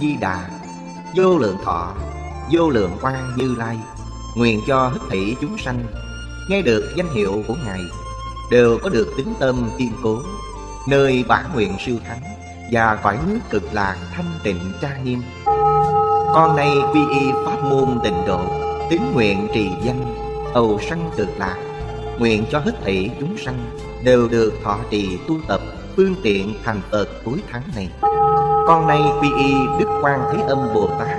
di đà vô lượng thọ vô lượng quan như lai nguyện cho hết thị chúng sanh nghe được danh hiệu của ngài đều có được tính tâm kiên cố nơi bản nguyện siêu thắng và cõi nước cực lạc thanh tịnh trang nghiêm con nay quy y pháp môn tịnh độ tín nguyện trì danh cầu sanh cực lạc nguyện cho hết thị chúng sanh đều được thọ trì tu tập phương tiện thành phật cuối tháng này con nay quy y đức quan thế âm bồ tát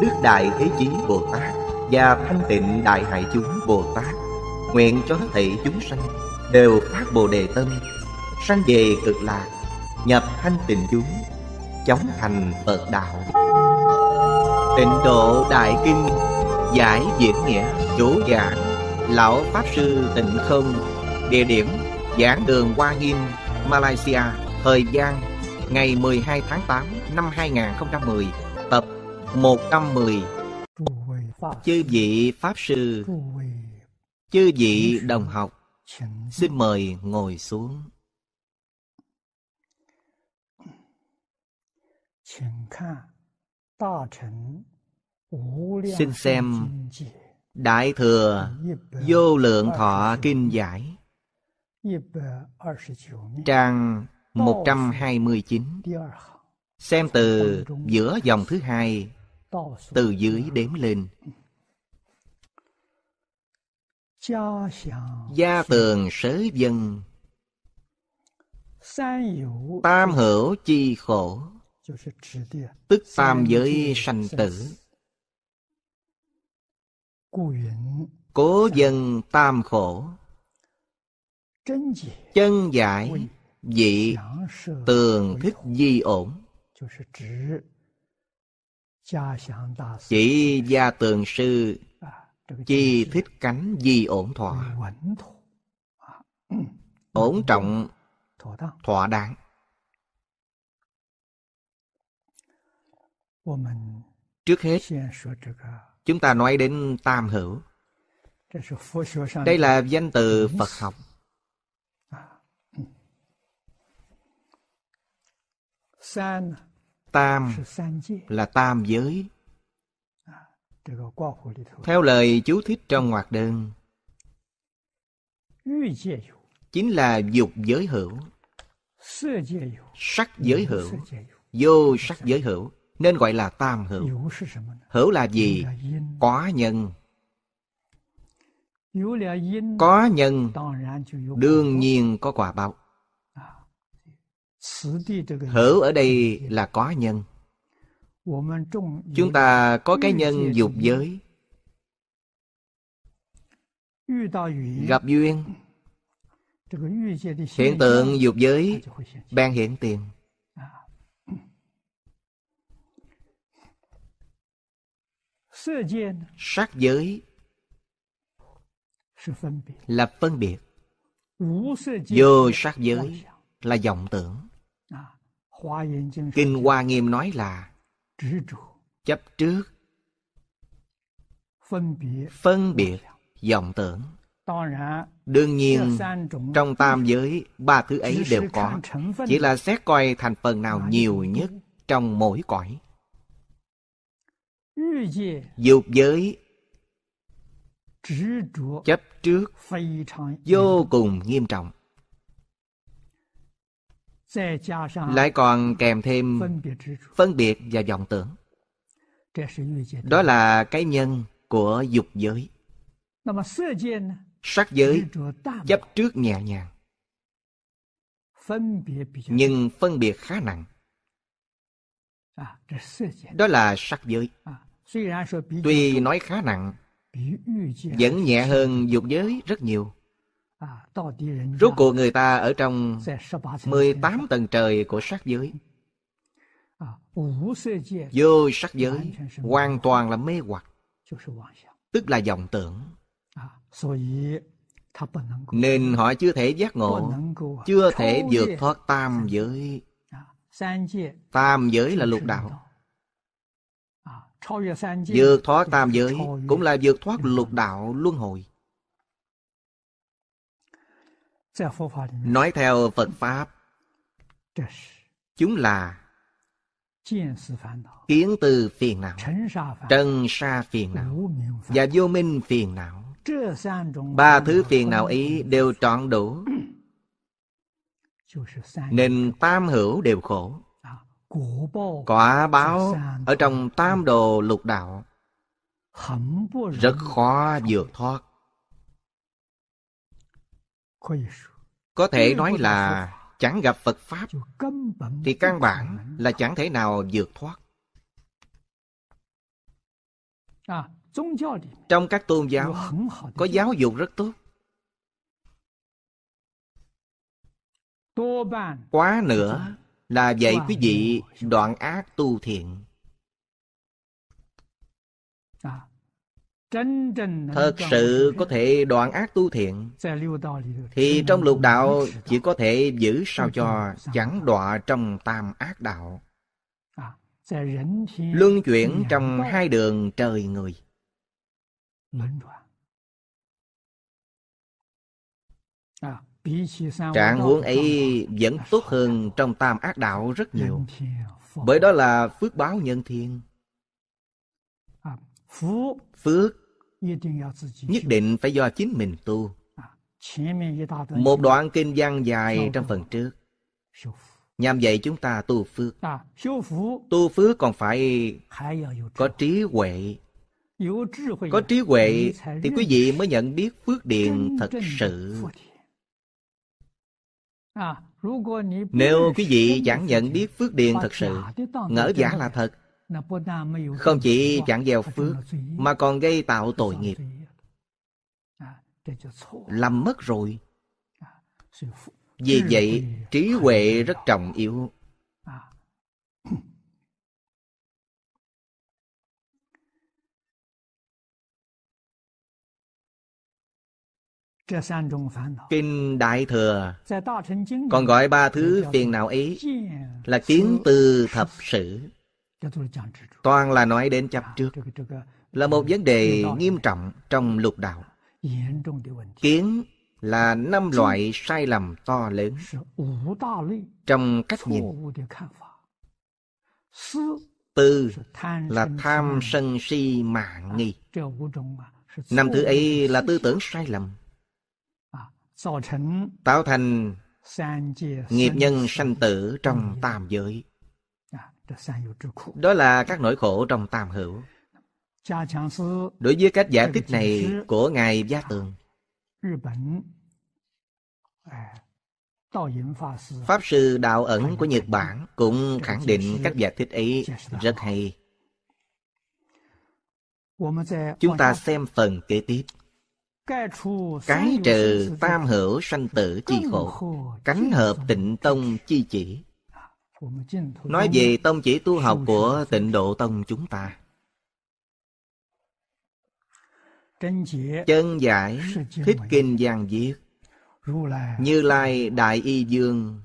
đức đại thế chí bồ tát và thanh tịnh đại hại chúng bồ tát nguyện cho hết thảy chúng sanh đều phát bồ đề tâm sanh về cực lạc nhập thanh tịnh chúng chóng thành phật đạo tịnh độ đại kinh giải diễn nghĩa chủ giảng lão pháp sư tịnh không địa điểm giảng đường hoa nghiêm malaysia thời gian ngày 12 tháng 8 năm 2010, tập 110. Chư vị Pháp Sư, chư vị đồng học, xin mời ngồi xuống. Xin xem Đại Thừa Vô Lượng Thọ Kinh Giải Trang 129 Xem từ giữa dòng thứ hai Từ dưới đếm lên Gia tường sớ dân Tam hữu chi khổ Tức tam giới sanh tử Cố dân tam khổ Chân giải dị tường thích di ổn chỉ gia tường sư chi thích cánh di ổn thỏa ổn trọng thỏa đáng trước hết chúng ta nói đến tam hữu đây là danh từ phật học Tam là tam giới. Theo lời chú thích trong ngoặc đơn, chính là dục giới hữu, sắc giới hữu, vô sắc giới hữu, nên gọi là tam hữu. Hữu là gì? Có nhân. Có nhân, đương nhiên có quả báo hữu ở đây là có nhân chúng ta có cái nhân dục giới gặp duyên hiện tượng dục giới ban hiện tiền sắc giới là phân biệt vô sắc giới là vọng tưởng Kinh Hoa Nghiêm nói là chấp trước, phân biệt, vọng tưởng. Đương nhiên, trong tam giới, ba thứ ấy đều có. Chỉ là xét coi thành phần nào nhiều nhất trong mỗi cõi. Dục giới chấp trước vô cùng nghiêm trọng lại còn kèm thêm phân biệt và vọng tưởng đó là cái nhân của dục giới sắc giới chấp trước nhẹ nhàng nhưng phân biệt khá nặng đó là sắc giới tuy nói khá nặng vẫn nhẹ hơn dục giới rất nhiều Rốt cuộc người ta ở trong 18 tầng trời của sắc giới. Vô sắc giới hoàn toàn là mê hoặc, tức là vọng tưởng. Nên họ chưa thể giác ngộ, chưa thể vượt thoát tam giới. Tam giới là lục đạo. Vượt thoát tam giới cũng là vượt thoát lục đạo luân hồi nói theo phật pháp chúng là kiến từ phiền não trần sa phiền não và vô minh phiền não ba thứ phiền não ấy đều trọn đủ nên tam hữu đều khổ quả báo ở trong tam đồ lục đạo rất khó vượt thoát có thể nói là chẳng gặp phật pháp thì căn bản là chẳng thể nào vượt thoát trong các tôn giáo có giáo dục rất tốt quá nữa là dạy quý vị đoạn ác tu thiện thật sự có thể đoạn ác tu thiện thì trong lục đạo chỉ có thể giữ sao cho chẳng đọa trong tam ác đạo à, luân chuyển trong hai đường trời người à, trạng huống ấy vẫn à, tốt hơn trong tam ác đạo rất nhiều bởi đó là phước báo nhân thiên phước nhất định phải do chính mình tu một đoạn kinh văn dài trong phần trước nhằm dạy chúng ta tu phước à, tu phước còn phải có trí huệ có trí huệ thì quý vị mới nhận biết phước điện thật sự à, nếu quý vị chẳng nhận biết phước điện thật sự ngỡ giả là thật không chỉ chẳng gieo phước Mà còn gây tạo tội nghiệp à, lầm mất rồi à, Vì vậy trí huệ rất trọng yếu à. Kinh Đại Thừa Còn gọi ba thứ phiền não ấy Là kiến từ thập sự Toàn là nói đến chấp à, trước Là một vấn đề nghiêm trọng trong lục đạo Kiến là năm loại sai lầm to lớn Trong cách nhìn Tư là tham sân si mạng à, nghi Năm thứ ấy là tư tưởng sai lầm à, Tạo thành nghiệp nhân sanh tử trong tam giới đó là các nỗi khổ trong tam hữu. Đối với cách giải thích này của Ngài Gia à, Tường, à, Pháp sư Đạo Ẩn của Nhật Bản cũng khẳng định cách giải thích ấy rất hay. Chúng ta xem phần kế tiếp. Cái trừ tam hữu sanh tử chi khổ, cánh hợp tịnh tông chi chỉ. Nói về tông chỉ tu học của tịnh độ tông chúng ta Chân giải Thích kinh giang viết Như lai đại y dương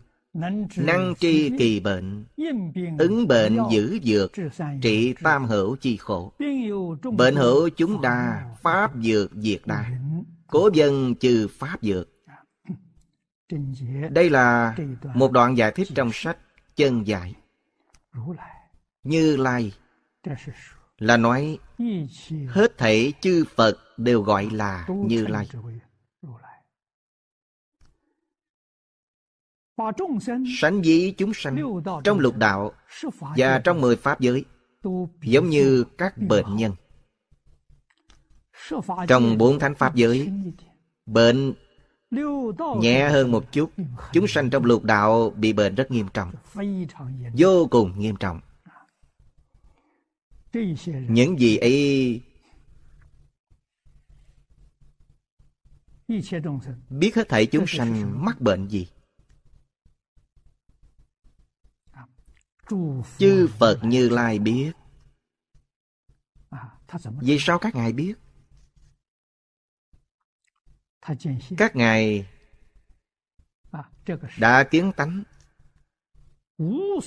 Năng tri kỳ bệnh Ứng bệnh giữ dược Trị tam hữu chi khổ Bệnh hữu chúng đa Pháp dược diệt đa Cố dân trừ pháp dược Đây là một đoạn giải thích trong sách chân giải như lai là nói hết thể chư phật đều gọi là như lai sánh với chúng sanh trong lục đạo và trong mười pháp giới giống như các bệnh nhân trong bốn thánh pháp giới bệnh Nhẹ hơn một chút Chúng sanh trong lục đạo bị bệnh rất nghiêm trọng Vô cùng nghiêm trọng Những gì ấy Biết hết thảy chúng sanh mắc bệnh gì à, Chư Phật Như Lai biết à, Vì sao các ngài biết các ngài đã kiến tánh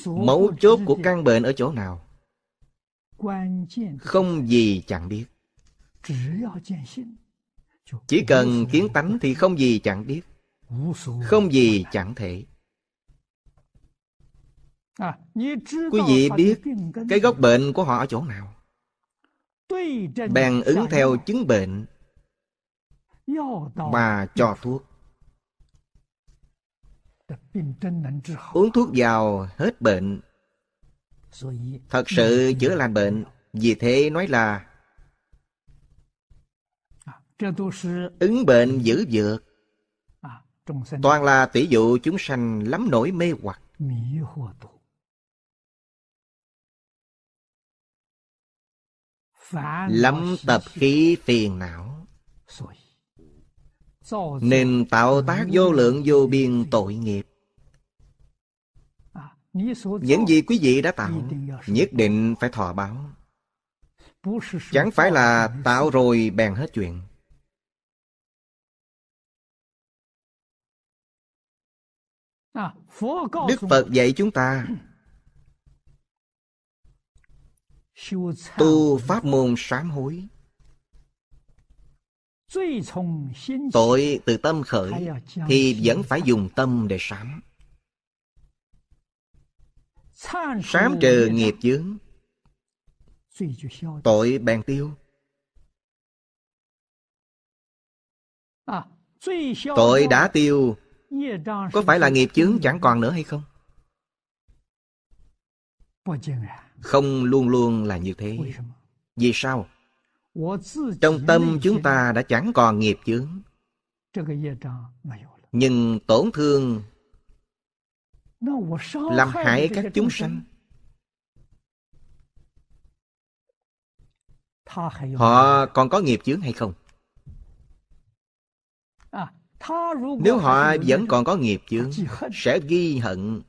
mấu chốt của căn bệnh ở chỗ nào không gì chẳng biết chỉ cần kiến tánh thì không gì chẳng biết không gì chẳng thể quý vị biết cái gốc bệnh của họ ở chỗ nào bèn ứng theo chứng bệnh mà cho thuốc uống thuốc vào hết bệnh thật sự chữa lành bệnh vì thế nói là à, ứng bệnh giữ dược à, toàn là tỷ dụ chúng sanh lắm nỗi mê hoặc lắm tập khí phiền não nên tạo tác vô lượng vô biên tội nghiệp Những gì quý vị đã tạo Nhất định phải thọ báo Chẳng phải là tạo rồi bèn hết chuyện Đức Phật dạy chúng ta Tu pháp môn sám hối Tội từ tâm khởi thì vẫn phải dùng tâm để sám. Sám trừ nghiệp chướng Tội bèn tiêu à, Tội đã tiêu Có phải là nghiệp chướng chẳng còn nữa hay không? Không luôn luôn là như thế Vì sao? Trong tâm chúng ta đã chẳng còn nghiệp chướng Nhưng tổn thương Làm hại các chúng sanh Họ còn có nghiệp chướng hay không? Nếu họ vẫn còn có nghiệp chướng Sẽ ghi hận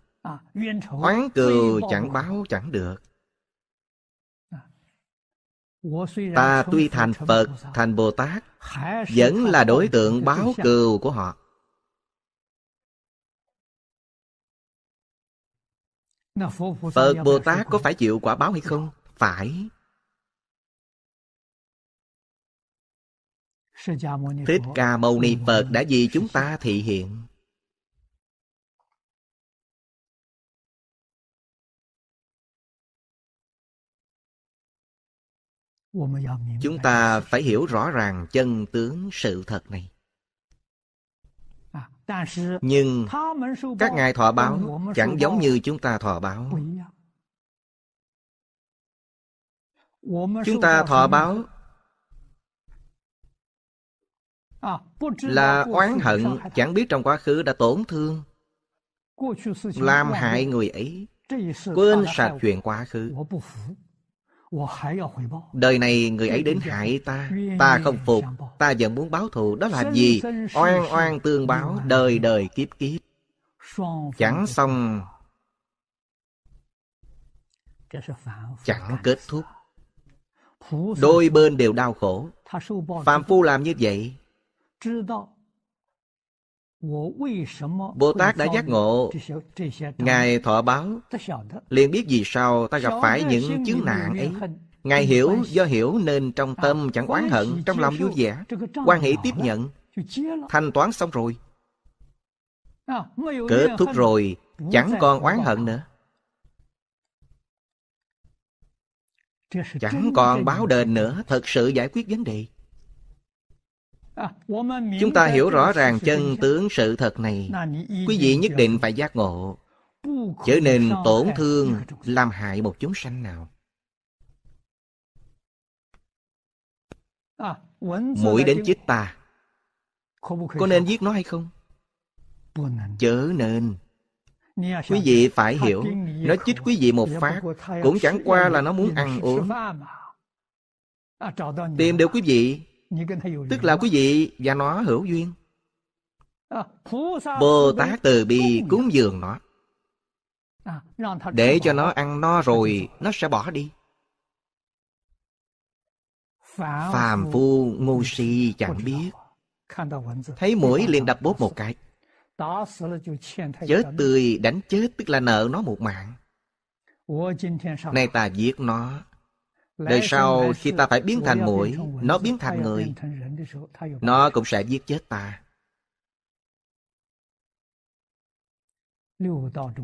Oán cừu chẳng báo chẳng được Ta tuy thành Phật, thành Bồ Tát Vẫn là đối tượng báo cừu của họ Phật Bồ Tát có phải chịu quả báo hay không? Phải Thích Ca Mâu Ni Phật đã vì chúng ta thị hiện chúng ta phải hiểu rõ ràng chân tướng sự thật này à, nhưng các ngài thọ báo chẳng giống như chúng ta thọ báo à. chúng ta thọ báo à, là oán hận chẳng biết trong quá khứ đã tổn thương làm hại người ấy quên sạch chuyện quá khứ Đời này người ấy đến hại ta Ta không phục Ta vẫn muốn báo thù Đó là gì? Oan oan tương báo Đời đời kiếp kiếp Chẳng xong Chẳng kết thúc Đôi bên đều đau khổ Phạm phu làm như vậy Bồ Tát đã giác ngộ Ngài thọ báo liền biết vì sao ta gặp phải những chứng nạn ấy Ngài hiểu do hiểu nên trong tâm chẳng oán hận Trong lòng vui vẻ quan hệ tiếp nhận Thanh toán xong rồi Kết thúc rồi Chẳng còn oán hận nữa Chẳng còn báo đền nữa Thật sự giải quyết vấn đề chúng ta hiểu rõ ràng chân tướng sự thật này quý vị nhất định phải giác ngộ trở nên tổn thương làm hại một chúng sanh nào mũi đến chích ta có nên giết nó hay không chớ nên quý vị phải hiểu nó chích quý vị một phát cũng chẳng qua là nó muốn ăn uống tìm được quý vị Tức là quý vị và nó hữu duyên à, Bồ Tát từ bi cúng dường nó à, Để cho nó ăn no rồi Nó sẽ bỏ đi Phàm phu ngu si chẳng biết Thấy mũi liền đập bốt một cái Chết tươi đánh chết tức là nợ nó một mạng Nay ta giết nó Đời sau khi ta phải biến thành mũi Nó biến thành người Nó cũng sẽ giết chết ta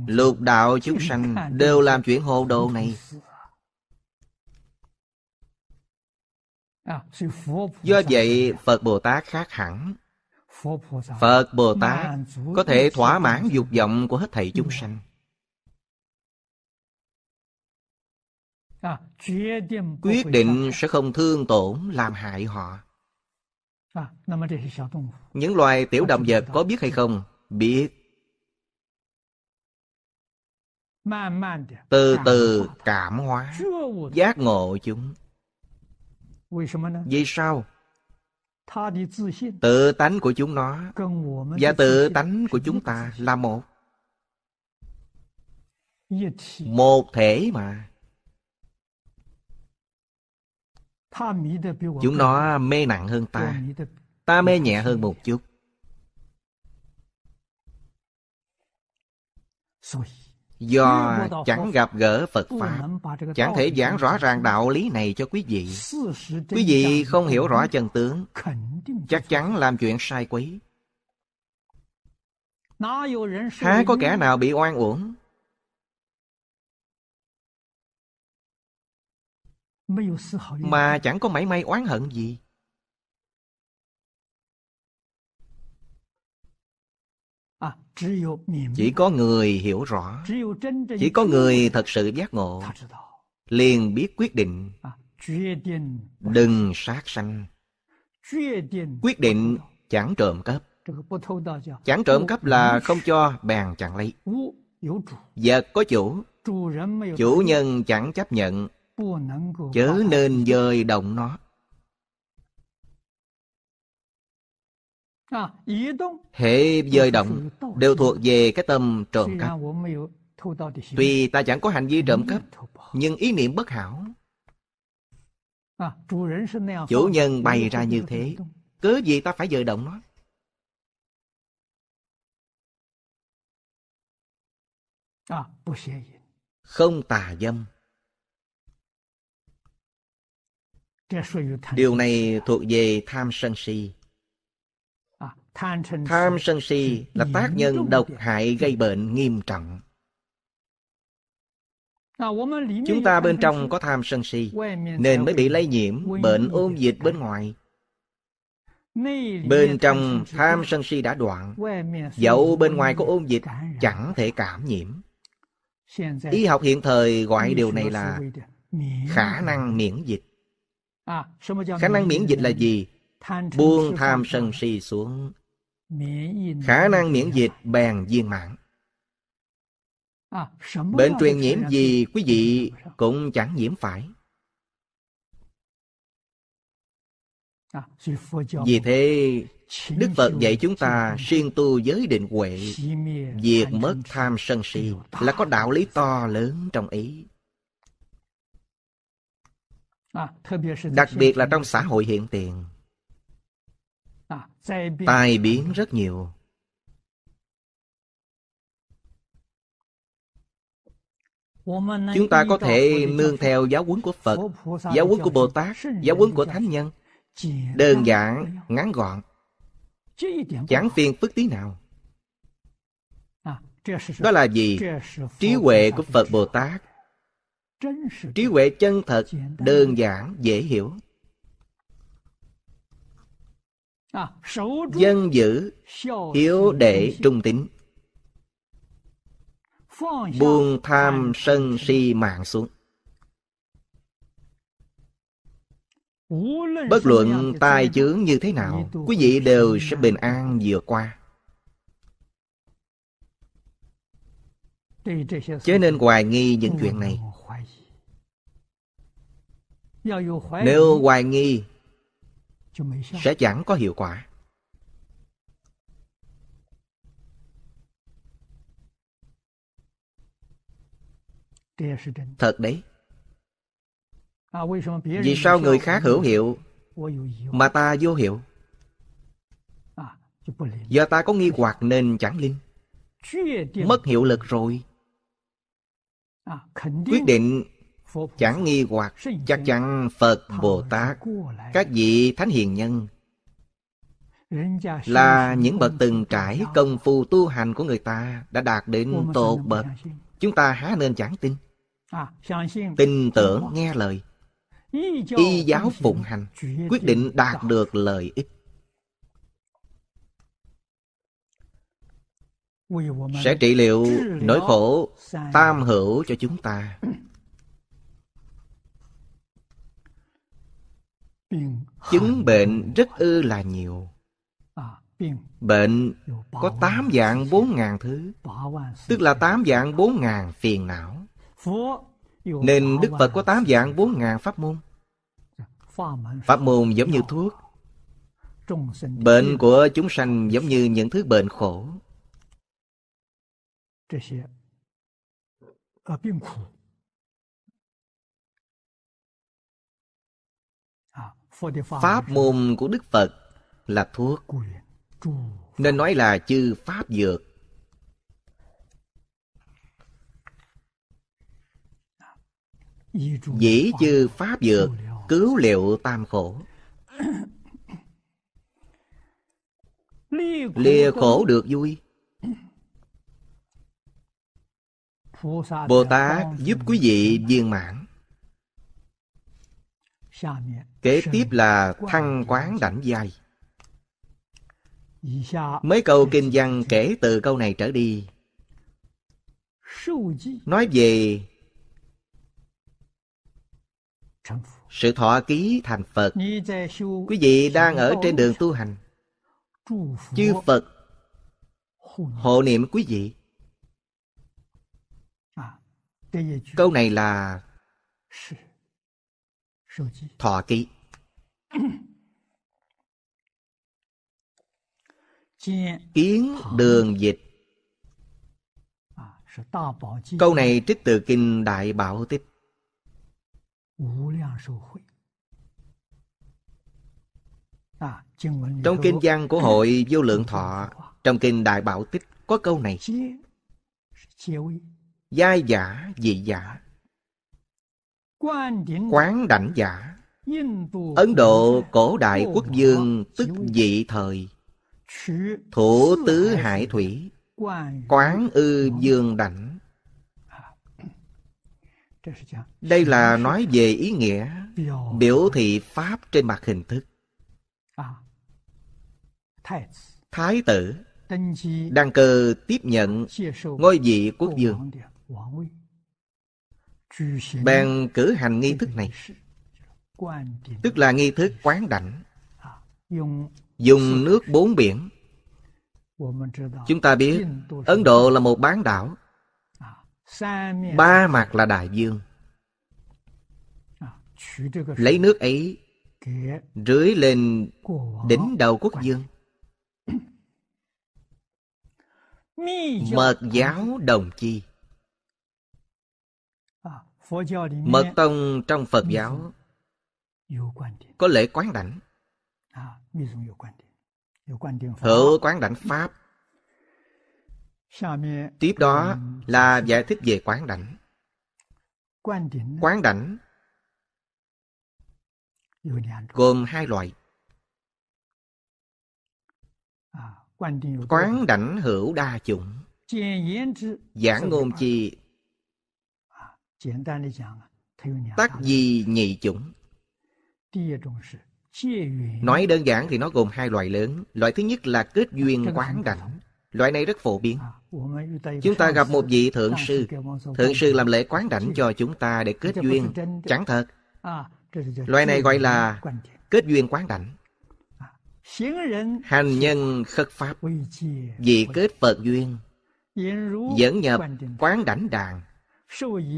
Lục đạo chúng sanh đều làm chuyện hồ đồ này à, Do vậy Phật Bồ Tát khác hẳn Phật Bồ Tát có thể thỏa mãn dục vọng của hết thầy chúng sanh À, quyết định sẽ không thương tổn làm hại họ à, những loài tiểu động vật có biết hay không biết từ từ cảm hóa giác ngộ chúng vì sao tự tánh của chúng nó và tự tánh của chúng ta là một một thể mà Chúng nó mê nặng hơn ta Ta mê nhẹ hơn một chút Do chẳng gặp gỡ Phật Pháp Chẳng thể giảng rõ ràng đạo lý này cho quý vị Quý vị không hiểu rõ chân tướng Chắc chắn làm chuyện sai quý. Há có kẻ nào bị oan uổng mà chẳng có mảy may oán hận gì à, chỉ có người hiểu rõ chỉ có người thật sự giác ngộ liền biết quyết định à, đừng sát sanh quyết định chẳng trộm cắp chẳng trộm cắp là không cho bèn chẳng lấy vật có chủ chủ nhân chẳng chấp nhận chớ nên dời động nó à, hệ dời động đều thuộc về cái tâm trộm cắp tuy ta chẳng có hành vi trộm cắp nhưng ý niệm bất hảo à, chủ nhân bày ra như thế cớ gì ta phải dời động nó à, không tà dâm Điều này thuộc về tham sân si. Tham sân si là tác nhân độc hại gây bệnh nghiêm trọng. Chúng ta bên trong có tham sân si, nên mới bị lây nhiễm bệnh ôn dịch bên ngoài. Bên trong tham sân si đã đoạn, dẫu bên ngoài có ôn dịch chẳng thể cảm nhiễm. Y học hiện thời gọi điều này là khả năng miễn dịch. À, khả năng miễn dịch là gì buông tham sân si xuống khả năng miễn dịch bèn viên mạng. À, bệnh truyền nhiễm gì quý vị cũng chẳng nhiễm phải à, vì thế đức phật dạy chúng ta siêng tu giới định huệ diệt mất tham sân si là có đạo lý to lớn trong ý À, đặc biệt là trong xã hội hiện tiền à, tai biến rất nhiều chúng ta có thể nương theo giáo huấn của phật giáo huấn của bồ tát giáo huấn của thánh nhân đơn giản ngắn gọn chẳng phiền phức tí nào à, đó là gì trí huệ của phật bồ tát trí huệ chân thật đơn giản dễ hiểu dân giữ hiếu để trung tính buông tham sân si mạng xuống bất luận tai chướng như thế nào quý vị đều sẽ bình an vượt qua Chứ nên hoài nghi những chuyện này nếu hoài nghi sẽ chẳng có hiệu quả. Thật đấy. Vì sao người khác hữu hiệu mà ta vô hiệu? Giờ ta có nghi hoặc nên chẳng linh. Mất hiệu lực rồi. Quyết định chẳng nghi hoặc chắc chắn phật bồ tát các vị thánh hiền nhân là những bậc từng trải công phu tu hành của người ta đã đạt đến tột bậc chúng ta há nên chẳng tin tin tưởng nghe lời y giáo phụng hành quyết định đạt được lợi ích sẽ trị liệu nỗi khổ tam hữu cho chúng ta Chứng bệnh rất ư là nhiều à, Bệnh có tám dạng bốn ngàn thứ Tức là tám dạng bốn ngàn phiền não Nên Đức Phật có tám dạng bốn ngàn pháp môn dạ, Pháp môn giống như thuốc Bệnh của chúng sanh giống như những thứ bệnh khổ Pháp môn của Đức Phật là thuốc Nên nói là chư Pháp dược Dĩ chư Pháp dược Cứu liệu tam khổ Lìa khổ được vui Bồ Tát giúp quý vị viên mãn Kế tiếp là thăng quán đảnh giai. Mấy câu kinh văn kể từ câu này trở đi Nói về sự thọ ký thành Phật Quý vị đang ở trên đường tu hành Chư Phật hộ niệm quý vị à, Câu này là thọ ký kiến đường dịch câu này trích từ kinh đại bảo tích trong kinh văn của hội vô lượng thọ trong kinh đại bảo tích có câu này giai giả dị giả Quán đảnh giả Ấn Độ cổ đại quốc dương tức vị thời Thủ tứ hải thủy Quán ư dương đảnh Đây là nói về ý nghĩa Biểu thị Pháp trên mặt hình thức à. Thái tử Đăng cơ tiếp nhận ngôi vị quốc dương bèn cử hành nghi thức này tức là nghi thức quán đảnh dùng nước bốn biển chúng ta biết ấn độ là một bán đảo ba mặt là đại dương lấy nước ấy rưới lên đỉnh đầu quốc dương mật giáo đồng chi mật tông trong phật giáo có lễ quán đảnh hữu quán đảnh pháp tiếp đó là giải thích về quán đảnh quán đảnh gồm hai loại quán đảnh hữu đa chủng giảng ngôn chi Tác gì nhị chủng Nói đơn giản thì nó gồm hai loại lớn. Loại thứ nhất là kết duyên quán đảnh. Loại này rất phổ biến. À, chúng ta gặp một vị thượng sư. Thượng sư làm lễ quán đảnh cho chúng ta để kết duyên. Chẳng thật. À, loại này gọi là kết duyên quán đảnh. À, Hành nhân khất pháp Vì kết Phật duyên Dẫn nhập quán đảnh đàn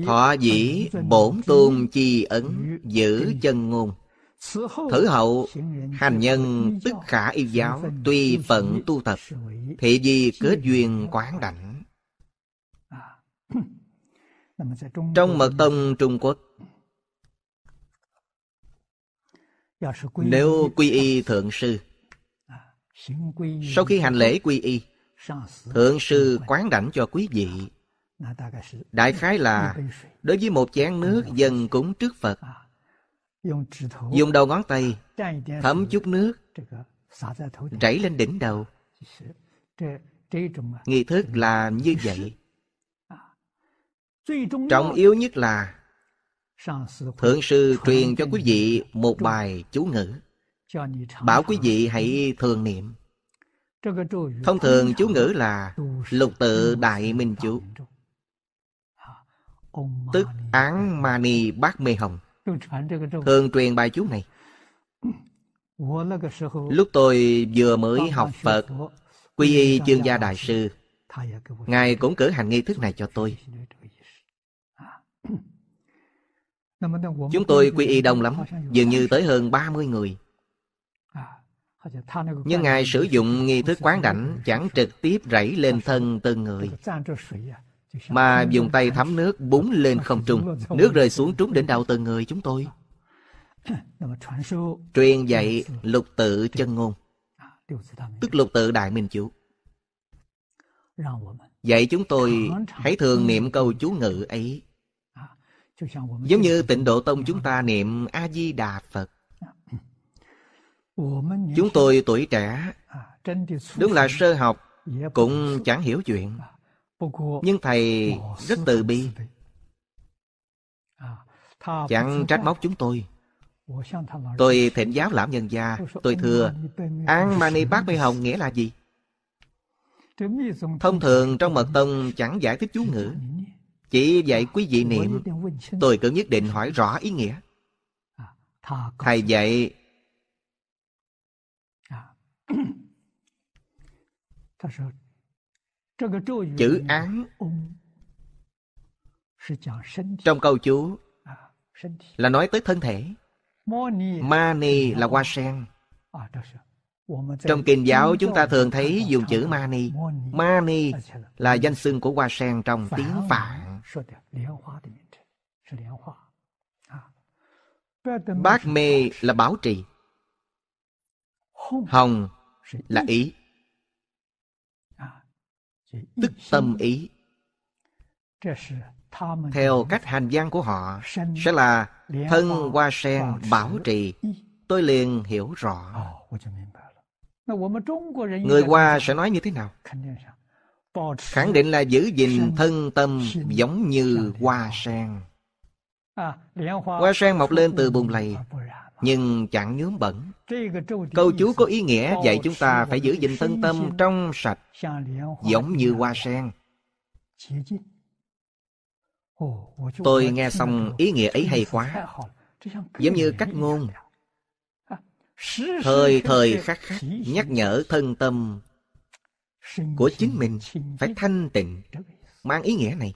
Thọ dĩ bổn tôn chi ấn Giữ chân ngôn Thử hậu hành nhân tức khả y giáo Tuy phận tu tập Thị di kết duyên quán đảnh à. Trong mật tông Trung Quốc Nếu quy y thượng sư à, Sau khi hành lễ quy y Thượng sư quán đảnh cho quý vị Đại khái là đối với một chén nước dân cúng trước Phật, à, dùng đầu ngón tay thấm chút nước rảy lên đỉnh đầu. À. Nghi thức là như à. vậy. Trọng yếu nhất là Thượng sư truyền cho quý vị một bài chú ngữ Bảo quý vị hãy thường niệm Thông thường chú ngữ là Lục tự Đại Minh Chú tức án mani bát mê hồng thường truyền bài chú này lúc tôi vừa mới học phật quy y chương gia đại sư ngài cũng cử hành nghi thức này cho tôi chúng tôi quy y đông lắm dường như tới hơn 30 người nhưng ngài sử dụng nghi thức quán đảnh chẳng trực tiếp rảy lên thân từng người mà dùng tay thấm nước búng lên không trung Nước rơi xuống trúng đỉnh đầu từng người chúng tôi Truyền dạy lục tự chân ngôn Tức lục tự đại minh chủ dạy chúng tôi hãy thường niệm câu chú ngữ ấy Giống như tịnh độ tông chúng ta niệm A-di-đà Phật Chúng tôi tuổi trẻ Đúng là sơ học Cũng chẳng hiểu chuyện nhưng thầy rất từ bi chẳng trách móc chúng tôi tôi thịnh giáo lão nhân gia tôi thưa an mani bát mê hồng nghĩa là gì thông thường trong mật tông chẳng giải thích chú ngữ chỉ dạy quý vị niệm tôi cứ nhất định hỏi rõ ý nghĩa à, thầy dạy à, chữ án trong câu chú là nói tới thân thể mani là hoa sen trong kinh giáo chúng ta thường thấy dùng chữ mani mani là danh xưng của hoa sen trong tiếng phạn bát mê là bảo trì hồng là ý tức tâm ý theo cách hành văn của họ sẽ là thân hoa sen bảo trì tôi liền hiểu rõ người hoa sẽ nói như thế nào khẳng định là giữ gìn thân tâm giống như hoa sen hoa à, sen mọc lên từ bùn lầy nhưng chẳng nhuốm bẩn. Câu chú có ý nghĩa dạy chúng ta phải giữ gìn thân tâm trong sạch, giống như hoa sen. Tôi nghe xong ý nghĩa ấy hay quá, giống như cách ngôn. Thời thời khắc khắc nhắc nhở thân tâm của chính mình phải thanh tịnh, mang ý nghĩa này.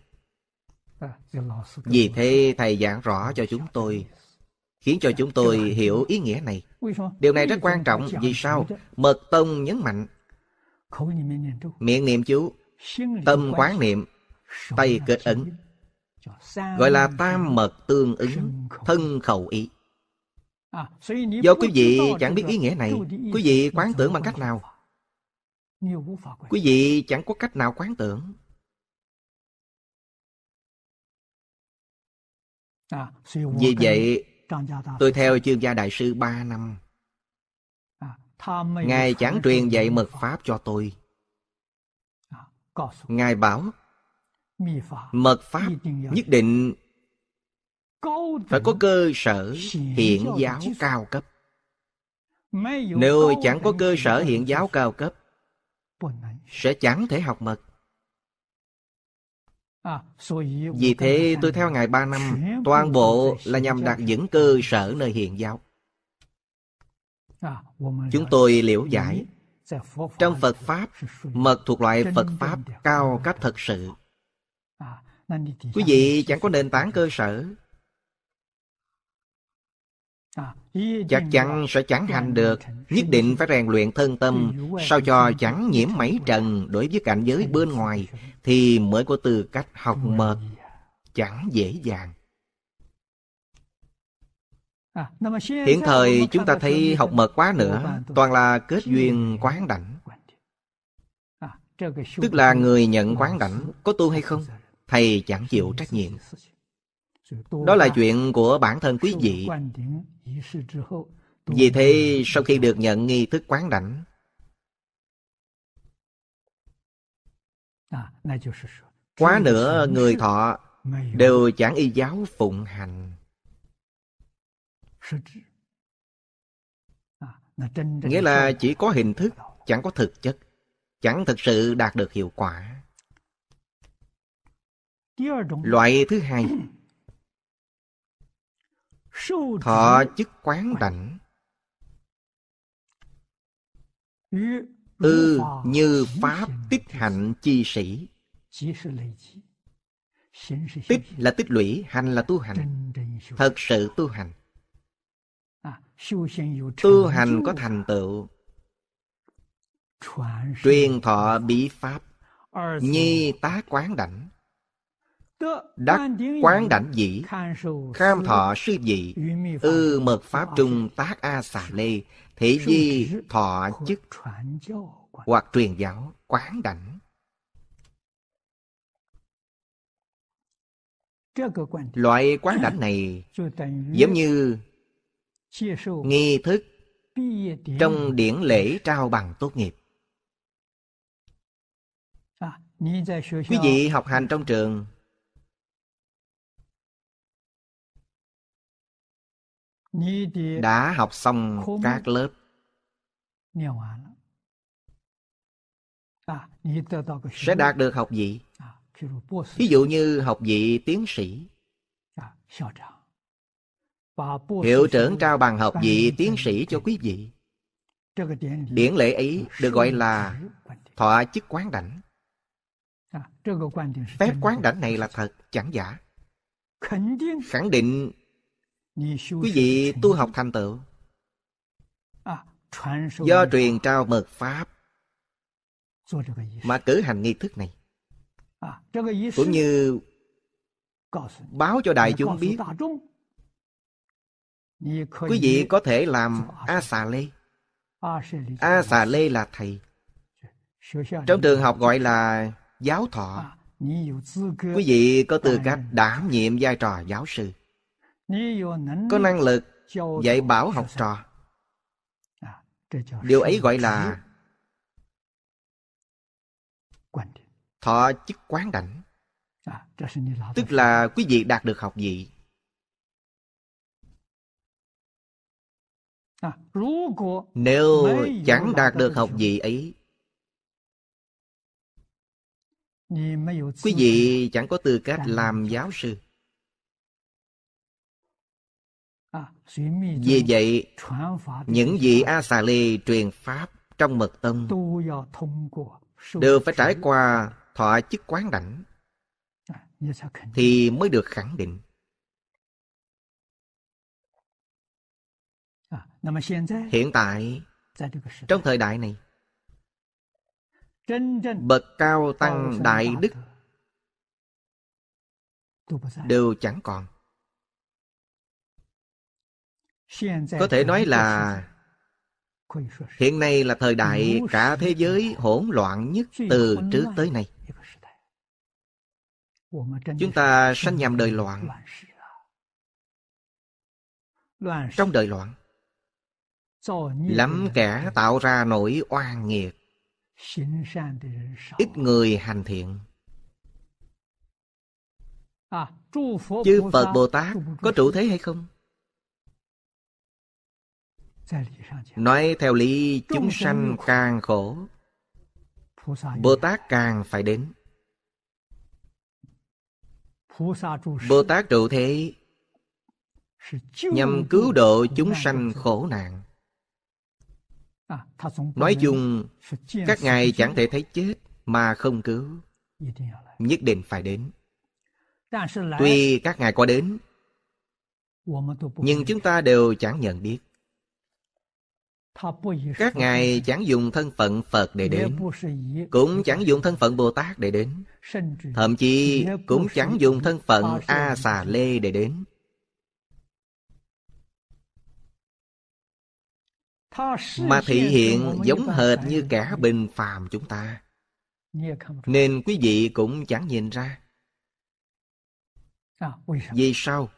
Vì thế thầy giảng rõ cho chúng tôi khiến cho chúng tôi hiểu ý nghĩa này. Điều này rất quan trọng vì sao? Mật Tông nhấn mạnh miệng niệm chú, tâm quán niệm, tay kết ứng, Gọi là tam mật tương ứng, thân khẩu ý. Do quý vị chẳng biết ý nghĩa này, quý vị quán tưởng bằng cách nào? Quý vị chẳng có cách nào quán tưởng. Vì vậy, Tôi theo chương gia đại sư ba năm à, Ngài chẳng truyền dạy mật pháp cho tôi à, Ngài bảo Mật pháp nhất định Phải có cơ sở hiện giáo cao cấp Nếu chẳng có cơ sở hiện giáo cao cấp Sẽ chẳng thể học mật À, Vì thế tôi theo Ngài ba năm Toàn bộ là nhằm đặt vững cơ sở nơi hiện giáo à, Chúng tôi liễu giải Trong Phật Pháp Mật thuộc loại Phật Pháp cao cấp thật sự à, Quý vị chẳng có nền tảng cơ sở chắc chắn sẽ chẳng hành được nhất định phải rèn luyện thân tâm sao cho chẳng nhiễm mấy trần đối với cảnh giới bên ngoài thì mới có tư cách học mệt à. chẳng dễ dàng à, hiện thời chúng ta thấy học mệt quá nữa toàn là kết duyên à, quán đảnh tức là người nhận quán đảnh có tu hay không thầy chẳng chịu trách nhiệm đó là chuyện của bản thân quý vị vì thế sau khi được nhận nghi thức quán đảnh à, quá nữa người thọ đều chẳng y giáo phụng hành nghĩa là chỉ có hình thức chẳng có thực chất chẳng thực sự đạt được hiệu quả loại thứ hai thọ chức quán đảnh ư ừ, như pháp tích hạnh chi sĩ tích là tích lũy hành là tu hành thật sự tu hành à, tu hành có thành tựu truyền thọ bí pháp nhi tá quán đảnh đắc quán đảnh dĩ kham thọ sư dị ư ừ, mật pháp trung tác a xà lê thị di thọ chức hoặc truyền giáo quán đảnh loại quán đảnh này giống như nghi thức trong điển lễ trao bằng tốt nghiệp à, quý vị học hành trong trường đã học xong các lớp à, sẽ đạt được học vị à, ví dụ như học vị tiến sĩ à, hiệu trưởng trao bằng học vị tiến sĩ cho quý vị điển lễ ấy được gọi là thọ chức quán đảnh phép quán đảnh này là thật chẳng giả khẳng định Quý vị tu học thành tựu Do truyền trao mật Pháp Mà cử hành nghi thức này Cũng như Báo cho đại chúng biết Quý vị có thể làm A xà lê A xà lê là thầy Trong trường học gọi là giáo thọ Quý vị có tư cách đảm nhiệm vai trò giáo sư có năng lực dạy bảo học trò điều ấy gọi là thọ chức quán đảnh tức là quý vị đạt được học gì. nếu chẳng đạt được học gì ấy quý vị chẳng có tư cách làm giáo sư À, Vì vậy, những vị A Xà Lê truyền Pháp trong mật tâm đều phải trải qua thọ chức quán đảnh à, thì mới được khẳng định. À, hiện tại, trong thời đại này, bậc cao tăng đại đức đều chẳng còn có thể nói là hiện nay là thời đại cả thế giới hỗn loạn nhất từ trước tới nay chúng ta sanh nhầm đời loạn trong đời loạn lắm kẻ tạo ra nỗi oan nghiệt ít người hành thiện chư phật bồ tát có trụ thế hay không Nói theo lý chúng sanh càng khổ Bồ Tát càng phải đến Bồ Tát trụ thế Nhằm cứu độ chúng sanh khổ nạn Nói chung Các ngài chẳng thể thấy chết Mà không cứu Nhất định phải đến Tuy các ngài có đến Nhưng chúng ta đều chẳng nhận biết các ngài chẳng dùng thân phận phật để đến cũng chẳng dùng thân phận bồ tát để đến thậm chí cũng chẳng dùng thân phận a xà lê để đến mà thị hiện giống hệt như cả bình phàm chúng ta nên quý vị cũng chẳng nhìn ra vì sao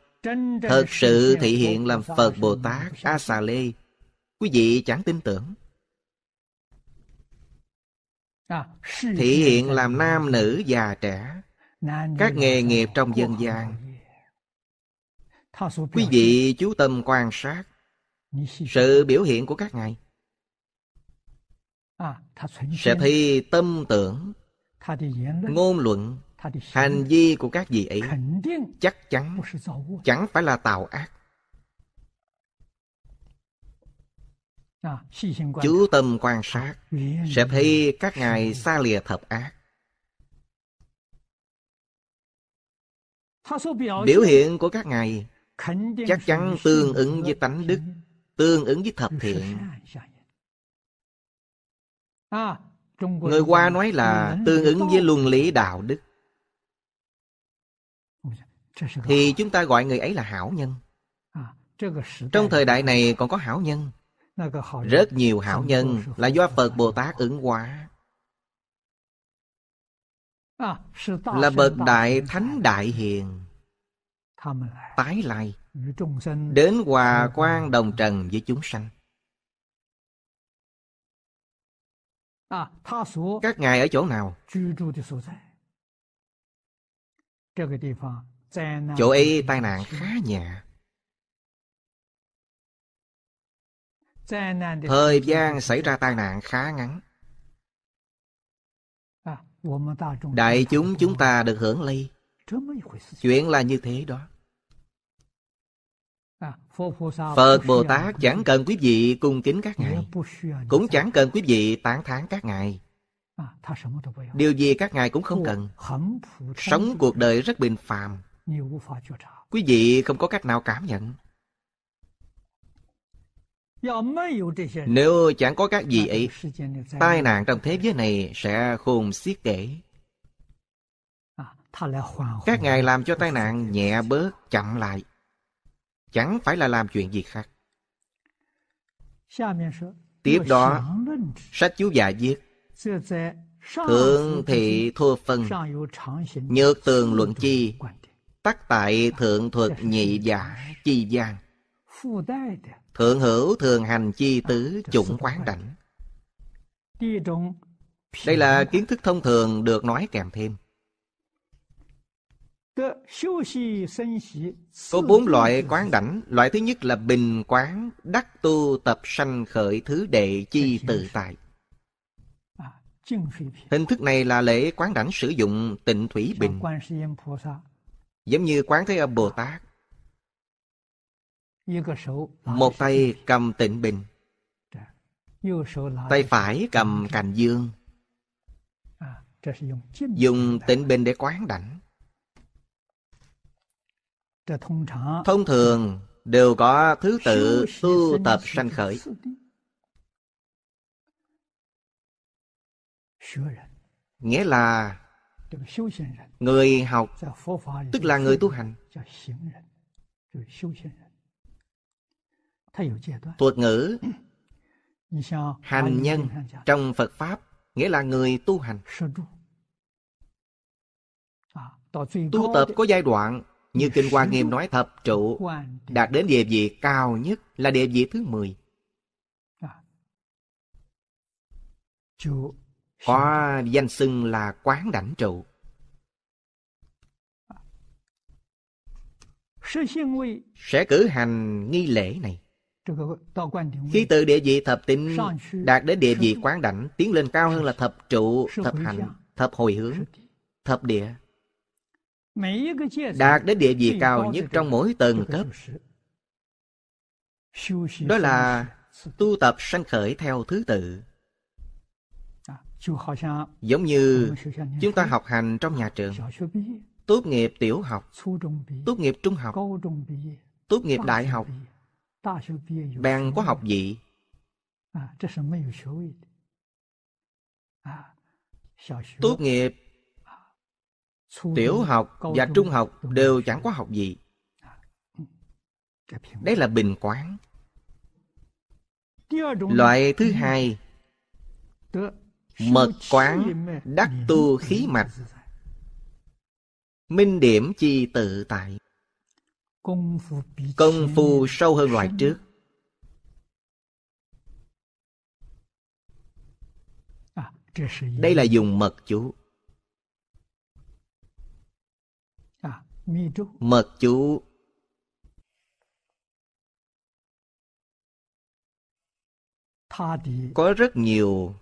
thật sự thị hiện làm phật bồ tát a xà lê Quý vị chẳng tin tưởng. À, Thị hiện làm nam nữ già trẻ, các nghề nghiệp trong dân gian. Quý vị chú tâm quan sát sự biểu hiện của các ngài. À, Sẽ thi tâm tưởng, ngôn luận, hành vi của các vị ấy chắc chắn chẳng phải là tạo ác chú tâm quan sát sẽ thấy các ngài xa lìa thập ác biểu hiện của các ngài chắc chắn tương ứng với tánh đức tương ứng với thập thiện người hoa nói là tương ứng với luân lý đạo đức thì chúng ta gọi người ấy là hảo nhân à, trong thời đại này còn có hảo nhân rất nhiều hảo nhân là do Phật Bồ Tát ứng hóa Là bậc đại thánh đại hiền Tái lai Đến hòa quan đồng trần với chúng sanh Các ngài ở chỗ nào? Chỗ ấy tai nạn khá nhẹ Thời gian xảy ra tai nạn khá ngắn. Đại chúng chúng ta được hưởng ly. Chuyện là như thế đó. Phật Bồ Tát chẳng cần quý vị cung kính các ngài Cũng chẳng cần quý vị tán thán các ngài Điều gì các ngài cũng không cần Sống cuộc đời rất bình phàm Quý vị không có cách nào cảm nhận nếu chẳng có các gì ấy, tai nạn trong thế giới này sẽ khôn xiết kể. Các ngài làm cho tai nạn nhẹ bớt, chậm lại. Chẳng phải là làm chuyện gì khác. Tiếp đó, sách chú giả viết Thượng thị thua phân Nhược tường luận chi Tắc tại thượng thuật nhị giả chi gian Thượng hữu thường hành chi tứ chủng quán đảnh. Đây là kiến thức thông thường được nói kèm thêm. Có bốn loại quán đảnh. Loại thứ nhất là bình quán, đắc tu tập sanh khởi thứ đệ chi tự tại. À, Hình thức này là lễ quán đảnh sử dụng tịnh thủy bình. Giống như quán thế âm Bồ Tát một tay cầm tịnh bình Tay phải cầm cành dương Dùng tịnh bình để quán đảnh Thông thường đều có thứ tự tu tập sanh khởi Nghĩa là Người học Tức là người tu hành Thuật ngữ Hành nhân trong Phật Pháp nghĩa là người tu hành. Tu tập có giai đoạn như Kinh Hoa Nghiêm nói thập trụ đạt đến địa vị cao nhất là địa vị thứ 10. À. Có danh xưng là quán đảnh trụ. À. Sẽ cử hành nghi lễ này khi từ địa vị thập tịnh đạt đến địa vị quán đảnh, tiến lên cao hơn là thập trụ, thập hành, thập hồi hướng, thập địa. Đạt đến địa vị cao nhất trong mỗi tầng cấp. Đó là tu tập sanh khởi theo thứ tự. Giống như chúng ta học hành trong nhà trường, tốt nghiệp tiểu học, tốt nghiệp trung học, tốt nghiệp đại học, bèn có học vị tốt nghiệp tiểu học và trung học đều chẳng có học gì đấy là bình quán loại thứ hai mật quán đắc tu khí mạch minh điểm chi tự tại Công phu sâu hơn loại trước à, Đây là dùng mật chú à, Mật chú Có rất nhiều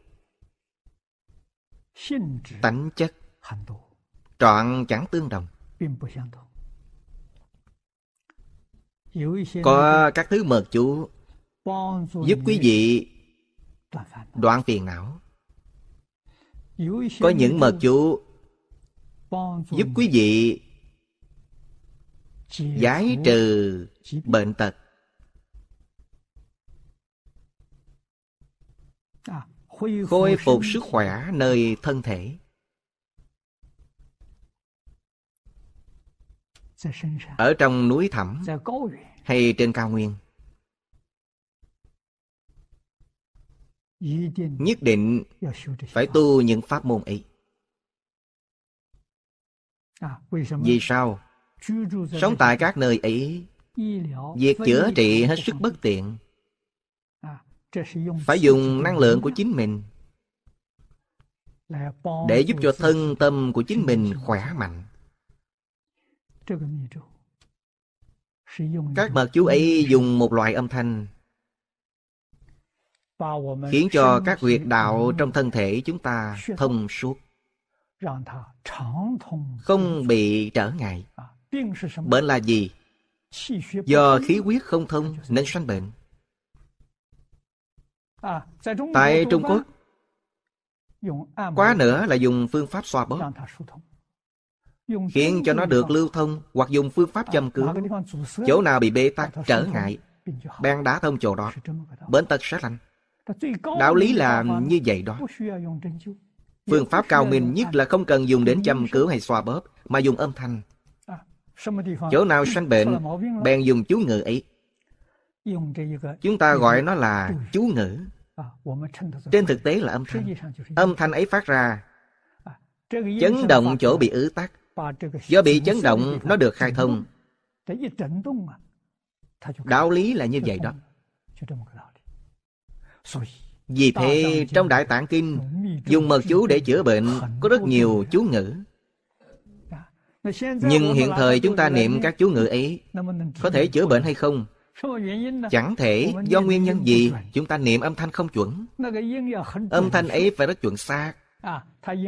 Tánh chất Trọn chẳng tương đồng có các thứ mật chú Giúp quý vị đoạn phiền não Có những mật chú Giúp quý vị Giải trừ bệnh tật à, Khôi phục sức khỏe nơi thân thể ở trong núi thẳm hay trên cao nguyên nhất định phải tu những pháp môn ấy à, vì sao sống tại các nơi ấy việc chữa trị hết sức bất tiện phải dùng năng lượng của chính mình để giúp cho thân tâm của chính mình khỏe mạnh các bậc chú ấy dùng một loại âm thanh khiến cho các huyệt đạo trong thân thể chúng ta thông suốt không bị trở ngại bệnh là gì do khí huyết không thông nên sanh bệnh tại trung quốc quá nữa là dùng phương pháp xoa bóp khiến cho nó được lưu thông hoặc dùng phương pháp à, châm cứu chỗ nào bị bê tắc trở ngại bang đá thông chỗ đó bến tật sẽ lành đạo lý là như vậy đó phương pháp cao minh nhất là không cần dùng đến châm cứu hay xoa bóp mà dùng âm thanh à, chỗ nào sanh bệnh bèn dùng chú ngữ ấy chúng ta gọi nó là chú ngữ à, trên thực tế là âm thanh âm thanh ấy phát ra chấn động chỗ bị ứ tắc do bị chấn động nó được khai thông đạo lý là như vậy đó vì thế trong Đại Tạng Kinh Dùng mật chú để chữa bệnh Có rất nhiều chú ngữ Nhưng hiện thời chúng ta niệm các chú ngữ ấy Có thể chữa bệnh hay không Chẳng thể do nguyên nhân gì Chúng ta niệm âm thanh không chuẩn Âm thanh ấy phải rất chuẩn xác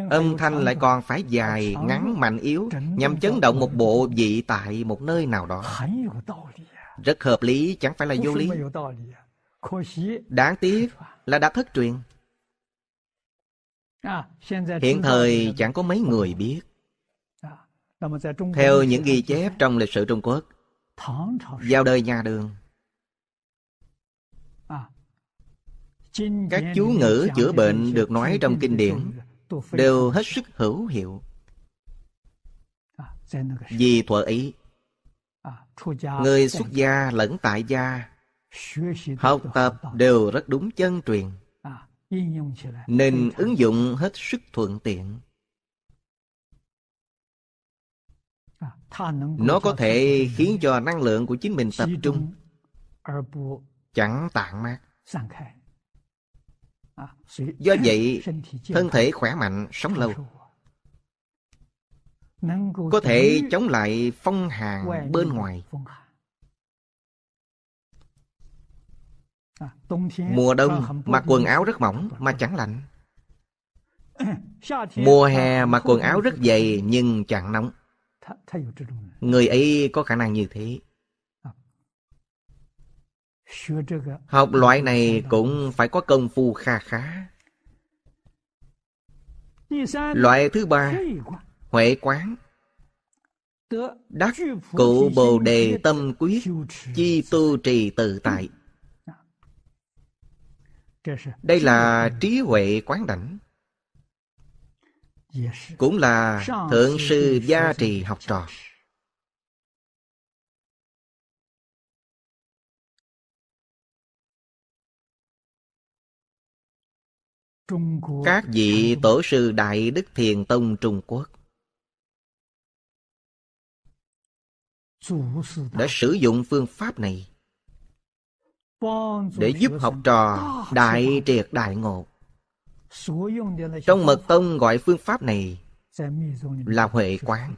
âm thanh lại còn phải dài ngắn mạnh yếu nhằm chấn động một bộ vị tại một nơi nào đó à. rất hợp lý chẳng phải là vô lý à. đáng tiếc là đã thất truyền à, hiện thời chẳng có mấy người biết theo những ghi chép trong lịch sử trung quốc vào đời nhà đường các chú ngữ chữa bệnh được nói trong kinh điển đều hết sức hữu hiệu à, vì thuở ấy à, người xuất gia lẫn tại gia học tập đều rất đúng chân truyền à, nên ứng dụng hết sức thuận tiện nó có thể khiến cho năng lượng của chính mình tập trung chẳng tạng mát Do vậy, thân thể khỏe mạnh sống lâu Có thể chống lại phong hàn bên ngoài Mùa đông mặc quần áo rất mỏng mà chẳng lạnh Mùa hè mặc quần áo rất dày nhưng chẳng nóng Người ấy có khả năng như thế Học loại này cũng phải có công phu kha khá. Loại thứ ba, huệ quán. Đắc cụ Bồ Đề Tâm Quyết Chi tu trì tự tại Đây là trí huệ quán đảnh Cũng là Thượng sư gia trì học trò các vị tổ sư đại đức thiền tông trung quốc đã sử dụng phương pháp này để giúp học trò đại triệt đại ngộ trong mật tông gọi phương pháp này là huệ quán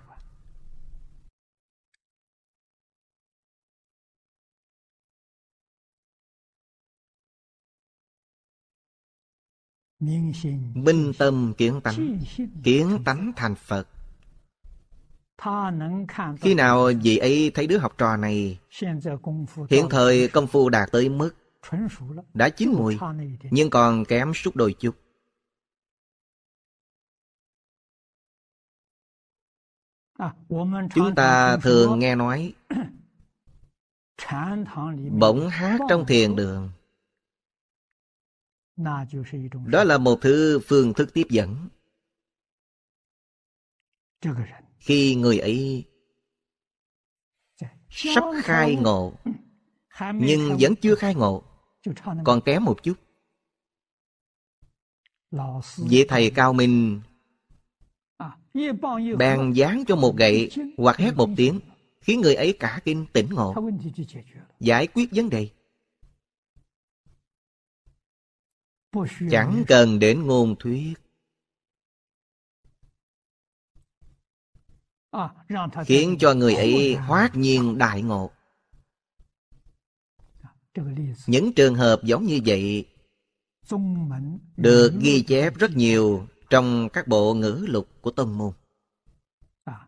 Minh tâm kiến tánh Kiến tánh thành Phật Khi nào vị ấy thấy đứa học trò này Hiện thời công phu đạt tới mức Đã chín mùi Nhưng còn kém suốt đôi chút à, Chúng ta thường nghe nói Bỗng hát trong thiền đường đó là một thứ phương thức tiếp dẫn khi người ấy sắp khai ngộ nhưng vẫn chưa khai ngộ còn kém một chút vị thầy cao minh bèn dán cho một gậy hoặc hét một tiếng khiến người ấy cả kinh tỉnh ngộ giải quyết vấn đề chẳng cần đến ngôn thuyết à, khiến cho người ấy hoát nhiên đại ngộ dạ, những trường hợp giống như vậy được ghi chép rất nhiều trong các bộ ngữ lục của tông môn dạ,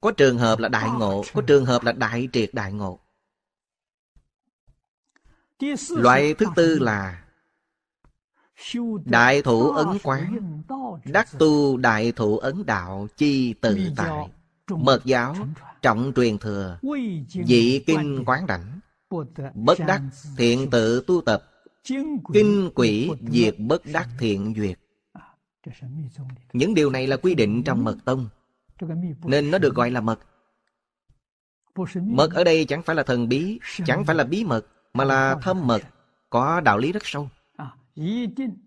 có trường hợp là đại ngộ có trường hợp là đại triệt đại ngộ loại thứ tư là Đại thủ ấn quán Đắc tu đại thủ ấn đạo chi tự tại Mật giáo trọng truyền thừa Dị kinh quán đảnh Bất đắc thiện tự tu tập Kinh quỷ diệt bất đắc thiện duyệt à, Những điều này là quy định trong mật tông Nên nó được gọi là mật Mật ở đây chẳng phải là thần bí Chẳng phải là bí mật Mà là thâm mật Có đạo lý rất sâu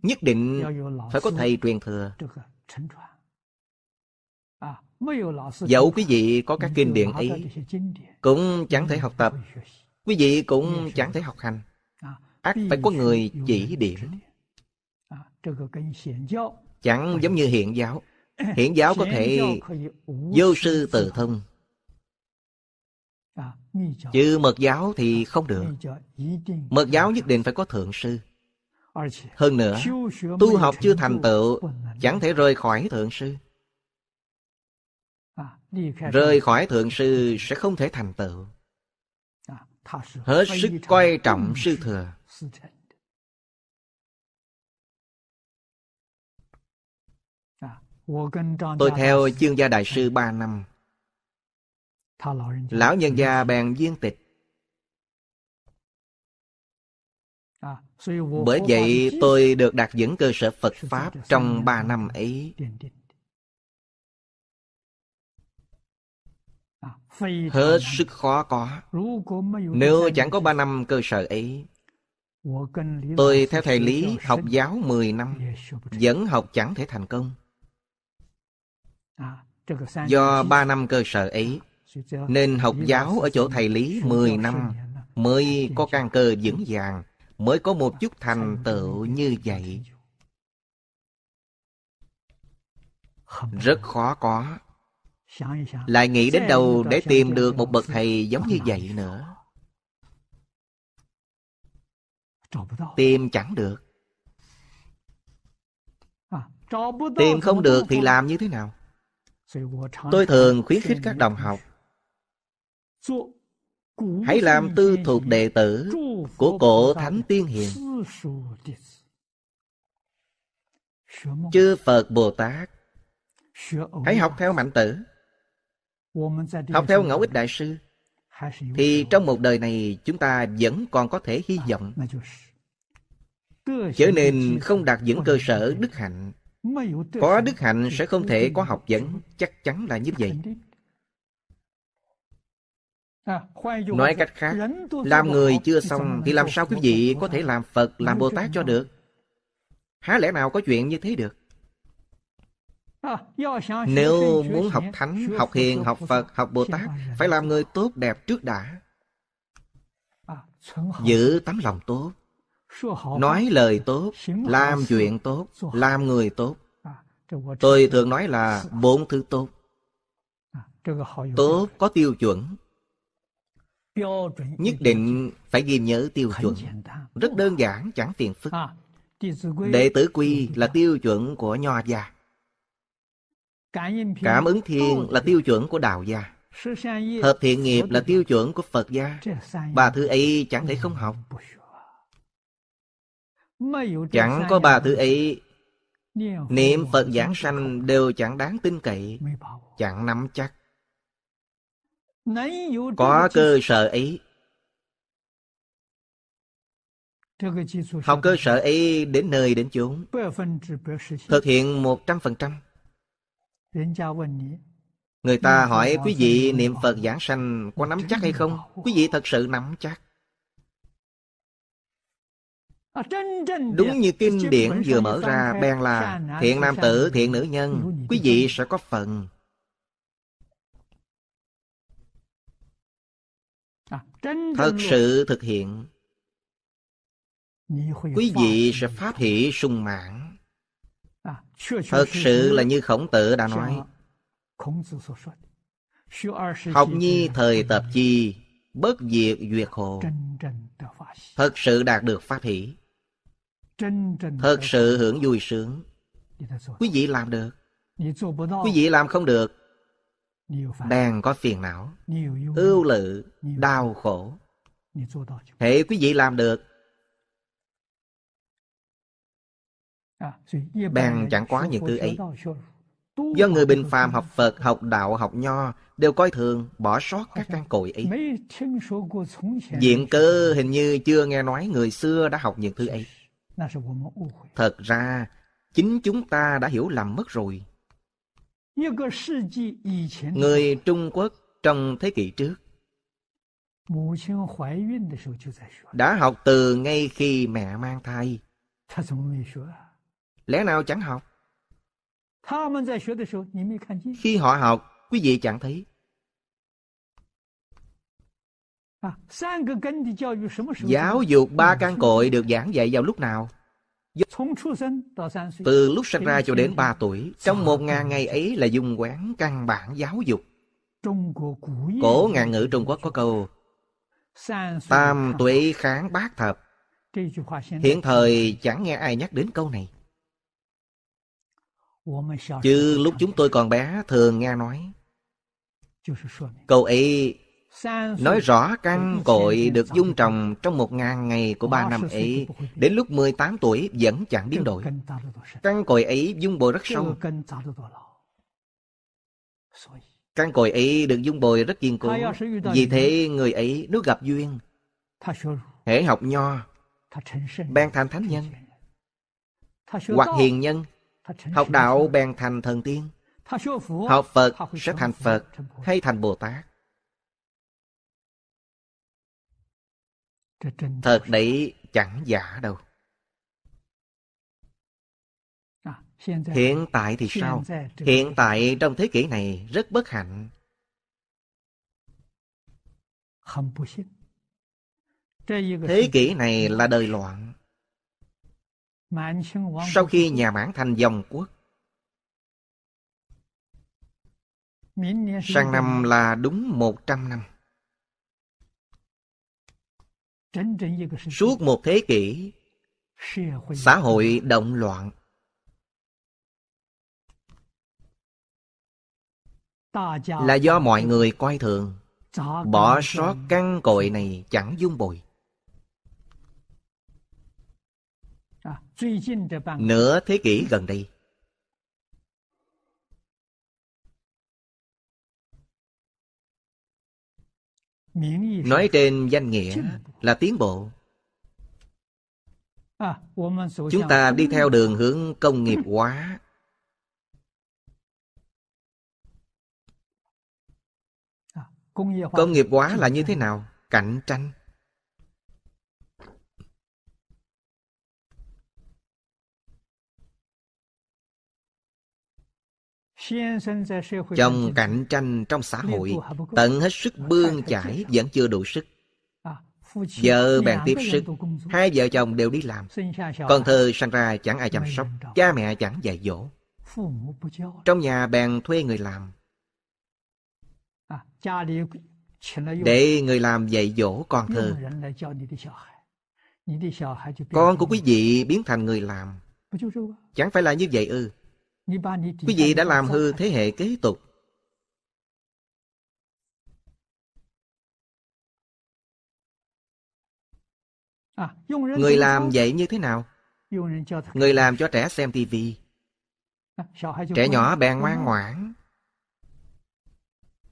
nhất định phải có thầy truyền thừa dẫu quý vị có các kinh điển ấy cũng chẳng thể học tập quý vị cũng chẳng thể học hành ác phải có người chỉ điểm chẳng giống như hiện giáo hiện giáo có thể vô sư tự thông chứ mật giáo thì không được mật giáo nhất định phải có thượng sư hơn nữa, tu học chưa thành tựu chẳng thể rời khỏi Thượng Sư. À, rời khỏi Thượng Sư sẽ không thể thành tựu. À, Hết sức coi trọng Sư Thừa. À, Tôi theo chương gia đại sư ba năm Lão nhân gia bèn viên tịch Bởi vậy tôi được đặt vững cơ sở Phật Pháp trong ba năm ấy. À, Hết sức khó có. Nếu chẳng có ba năm cơ sở ấy, tôi theo thầy Lý học giáo 10 năm, vẫn học chẳng thể thành công. À, Do ba năm cơ sở ấy, à, nên học giáo ở chỗ thầy Lý 10 năm mới có căn cơ vững vàng mới có một chút thành tựu như vậy rất khó có lại nghĩ đến đâu để tìm được một bậc thầy giống như vậy nữa tìm chẳng được tìm không được thì làm như thế nào tôi thường khuyến khích các đồng học Hãy làm tư thuộc đệ tử Của cổ Thánh Tiên Hiền Chư Phật Bồ Tát Hãy học theo Mạnh Tử Học theo Ngẫu Ích Đại Sư Thì trong một đời này Chúng ta vẫn còn có thể hy à, vọng Trở nên không đạt những cơ sở đức hạnh Có đức hạnh sẽ không thể có học vấn Chắc chắn là như vậy Nói cách khác, làm người chưa xong thì làm sao quý vị có thể làm Phật, làm Bồ Tát cho được? Há lẽ nào có chuyện như thế được? Nếu muốn học Thánh, học Hiền, học Phật, học Bồ Tát, phải làm người tốt đẹp trước đã. À, Giữ tấm lòng tốt, nói lời tốt, làm chuyện tốt, làm người tốt. À, Tôi thường nói là bốn thứ tốt. À, tốt có tiêu chuẩn Nhất định phải ghi nhớ tiêu chuẩn Rất đơn giản, chẳng phiền phức à, Đệ tử quy là tiêu chuẩn của Nho gia Cảm ứng thiền là tiêu chuẩn của Đạo gia Hợp thiện nghiệp là tiêu chuẩn của Phật gia Ba thứ ấy chẳng thể không học Chẳng có ba thứ ấy Niệm Phật giảng sanh đều chẳng đáng tin cậy Chẳng nắm chắc có cơ sở ấy học cơ sở ấy đến nơi đến chốn thực hiện một trăm phần trăm người ta hỏi quý vị niệm phật giảng sanh có nắm chắc hay không quý vị thật sự nắm chắc à, đúng như kinh điển vừa mở ra bèn là thiện nam tử thiện nữ nhân quý vị sẽ có phần À, thật sự thực hiện quý vị sẽ phát hỷ sung mãn à, thật sự là như khổng tử đã nói học nhi thời tập chi bất diệt duyệt hộ thật sự đạt được phát hỷ thật sự hưởng vui sướng quý vị làm được quý vị làm không được đang có phiền não ưu lự đau khổ hệ quý vị làm được à, bèn chẳng quá những thứ ấy do người bình phàm học phật học đạo học nho đều coi thường bỏ sót các căn cội ấy diện cơ hình như chưa nghe nói người xưa đã học những thứ ấy thật ra chính chúng ta đã hiểu lầm mất rồi Người Trung Quốc trong thế kỷ trước đã học từ ngay khi mẹ mang thai. Lẽ nào chẳng học? Khi họ học, quý vị chẳng thấy. Giáo dục ba căn cội được giảng dạy vào lúc nào? Từ lúc sinh ra cho đến 3 tuổi, trong một ngàn ngày ấy là dùng quán căn bản giáo dục. Cổ ngàn ngữ Trung Quốc có câu Tam tuệ kháng bát thập. Hiện thời chẳng nghe ai nhắc đến câu này. Chứ lúc chúng tôi còn bé thường nghe nói Câu ấy Nói rõ căn cội được dung trồng trong một ngàn ngày của ba năm ấy, đến lúc 18 tuổi vẫn chẳng biến đổi. Căn cội ấy dung bồi rất sâu. Căn cội ấy được dung bồi rất kiên cố. Vì thế người ấy nếu gặp duyên, hễ học nho, bèn thành thánh nhân, hoặc hiền nhân, học đạo bèn thành thần tiên, học Phật sẽ thành Phật hay thành Bồ Tát. Thật đấy chẳng giả đâu. À, hiện tại thì sao? Hiện tại trong thế kỷ này rất bất hạnh. Thế kỷ này là đời loạn. Sau khi nhà Mãn thành dòng quốc, sang năm là đúng một trăm năm suốt một thế kỷ xã hội động loạn là do mọi người coi thường bỏ sót căn cội này chẳng dung bồi à, nửa thế kỷ gần đây nói trên danh nghĩa là tiến bộ à, chúng ta đi theo đường hướng công nghiệp hóa à, công nghiệp hóa là như thế nào cạnh tranh trong cạnh tranh trong xã hội tận hết sức bươn chải vẫn chưa đủ sức à, vợ bèn tiếp sức hai vợ chồng đều đi làm con thơ sanh ra chẳng ai chăm sóc cha mẹ chẳng dạy dỗ trong nhà bèn thuê người làm à, để người làm dạy dỗ con thơ con của quý vị biến thành người làm chẳng phải là như vậy ư Quý vị đã làm hư thế hệ kế tục. À, Người làm vậy như thế nào? Người làm cho trẻ xem tivi. À, trẻ nhỏ bèn ngoan ngoãn.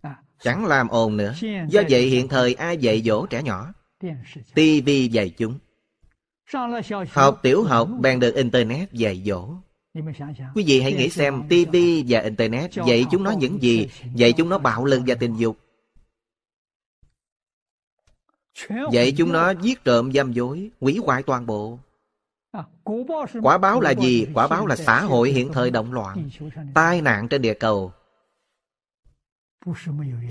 À, Chẳng làm ồn nữa. Do vậy hiện thời ai dạy dỗ trẻ nhỏ? Tivi dạy chúng. Học tiểu học bèn được Internet dạy dỗ. Quý vị hãy nghĩ xem TV và Internet dạy chúng nó những gì, dạy chúng nó bạo lực và tình dục. Dạy chúng nó giết trộm giam dối, hủy hoại toàn bộ. À, Quả báo là gì? Quả báo là xã hội hiện thời động loạn, tai nạn trên địa cầu.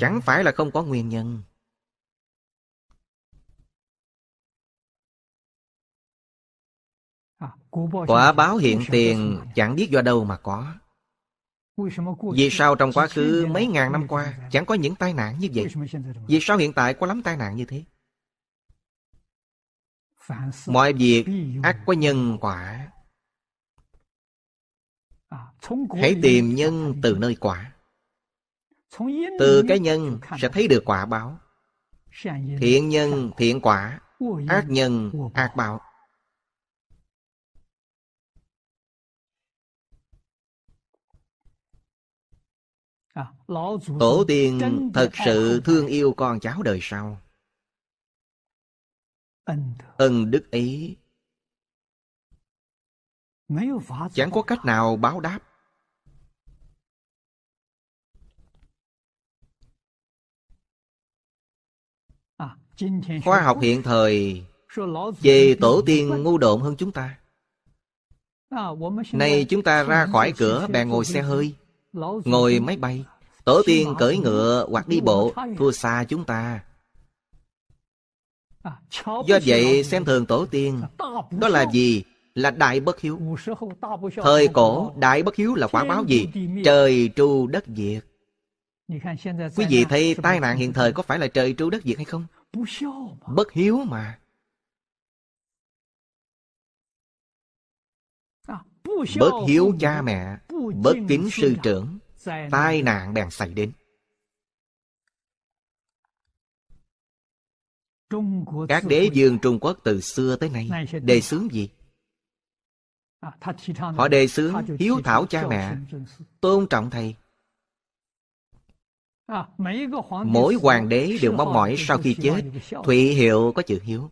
Chẳng phải là không có nguyên nhân. Quả báo hiện tiền chẳng biết do đâu mà có. Vì sao trong quá khứ mấy ngàn năm qua chẳng có những tai nạn như vậy? Vì sao hiện tại có lắm tai nạn như thế? Mọi việc ác có nhân quả. Hãy tìm nhân từ nơi quả. Từ cái nhân sẽ thấy được quả báo. Thiện nhân thiện quả, ác nhân ác báo. Ờ, tổ tiên thật sự thương yêu con cháu đời sau Ân đức ấy Chẳng có cách nào báo đáp à, Khoa học hiện thời Về tổ tiên ngu độn hơn chúng ta à, Nay chúng ta ra khỏi cửa bèn ngồi xe hơi Ngồi máy bay Tổ tiên cưỡi ngựa hoặc đi bộ Thua xa chúng ta Do vậy xem thường tổ tiên Đó là gì? Là đại bất hiếu Thời cổ đại bất hiếu là quả báo gì? Trời tru đất diệt Quý vị thấy tai nạn hiện thời có phải là trời tru đất diệt hay không? Bất hiếu mà Bất hiếu cha mẹ bất kính sư trưởng tai nạn bèn xảy đến các đế vương trung quốc từ xưa tới nay đề xướng gì họ đề xướng hiếu thảo cha mẹ tôn trọng thầy mỗi hoàng đế đều mong mỏi sau khi chết thụy hiệu có chữ hiếu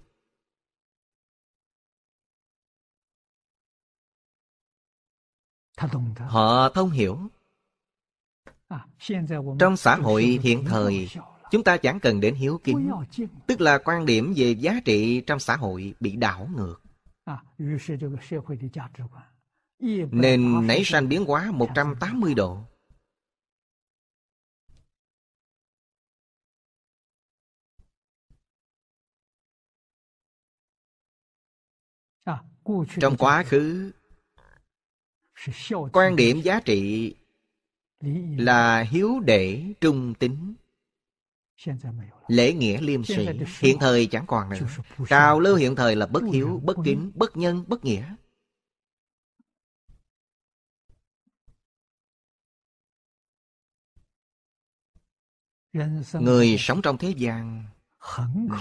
họ thông hiểu à, trong xã hội hiện thời chúng ta chẳng cần đến hiếu kính tức là quan điểm về giá trị trong xã hội bị đảo ngược nên nảy sanh biến hóa 180 độ trong quá khứ quan điểm giá trị là hiếu đệ trung tính lễ nghĩa liêm sĩ hiện thời chẳng còn nữa trào lưu hiện thời là bất hiếu bất kính bất nhân bất nghĩa người sống trong thế gian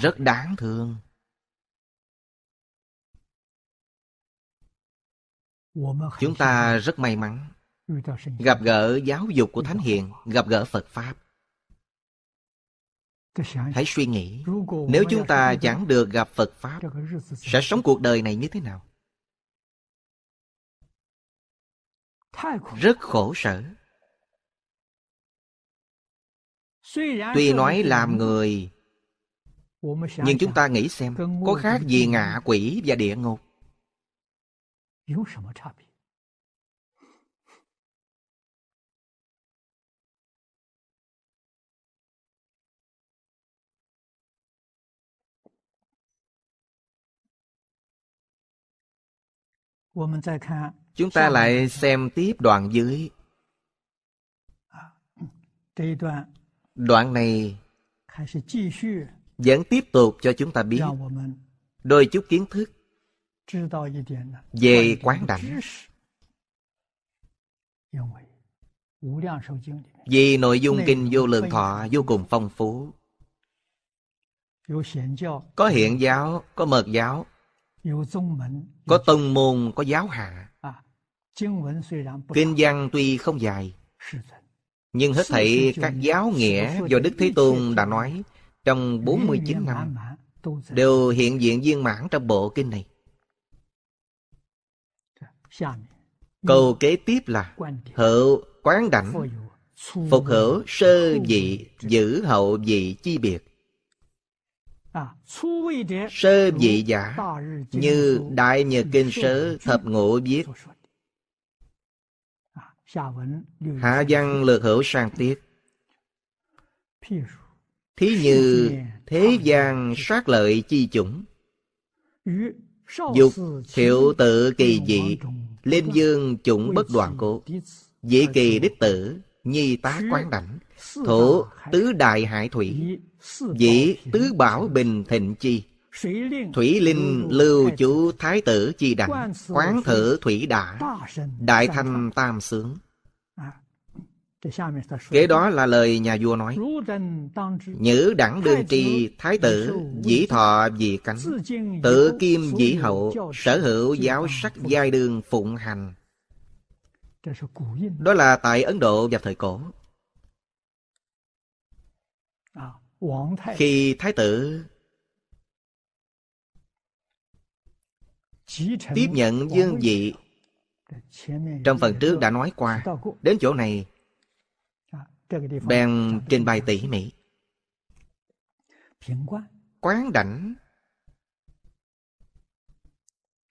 rất đáng thương chúng ta rất may mắn gặp gỡ giáo dục của thánh hiền gặp gỡ phật pháp hãy suy nghĩ nếu chúng ta chẳng được gặp phật pháp sẽ sống cuộc đời này như thế nào rất khổ sở tuy nói làm người nhưng chúng ta nghĩ xem có khác gì ngạ quỷ và địa ngục 有什么差别？Chúng ta lại xem tiếp đoạn dưới. Đoạn này vẫn tiếp tục cho chúng ta biết đôi chút kiến thức về quán đảnh vì nội dung kinh vô lượng thọ vô cùng phong phú có hiện giáo có mật giáo có tông môn có giáo hạ kinh văn tuy không dài nhưng hết thảy các giáo nghĩa do Đức Thế Tôn đã nói trong 49 năm đều hiện diện viên mãn trong bộ kinh này. Câu kế tiếp là Hữu quán đảnh Phục hữu sơ dị Giữ hậu dị chi biệt à, Sơ dị giả Như Đại Nhật Kinh Sớ Thập ngộ viết à, Hạ văn lược hữu sang tiết Thí như thế gian sát lợi chi chủng Dục thiệu tự kỳ dị Liêm dương chủng bất đoàn cố Dị kỳ đích tử Nhi tá quán đảnh thủ tứ đại hải thủy Dĩ tứ bảo bình thịnh chi Thủy linh lưu chú thái tử chi đẳng Quán thử thủy đã Đại thanh tam sướng Kế đó là lời nhà vua nói Nhữ đẳng đương tri thái tử Dĩ thọ dị cánh Tự kim dĩ hậu Sở hữu giáo sắc giai đường phụng hành Đó là tại Ấn Độ vào thời cổ à, Khi thái tử Tiếp nhận dương vị Trong phần trước đã nói qua Đến chỗ này bèn trình bày tỉ mỉ quán đảnh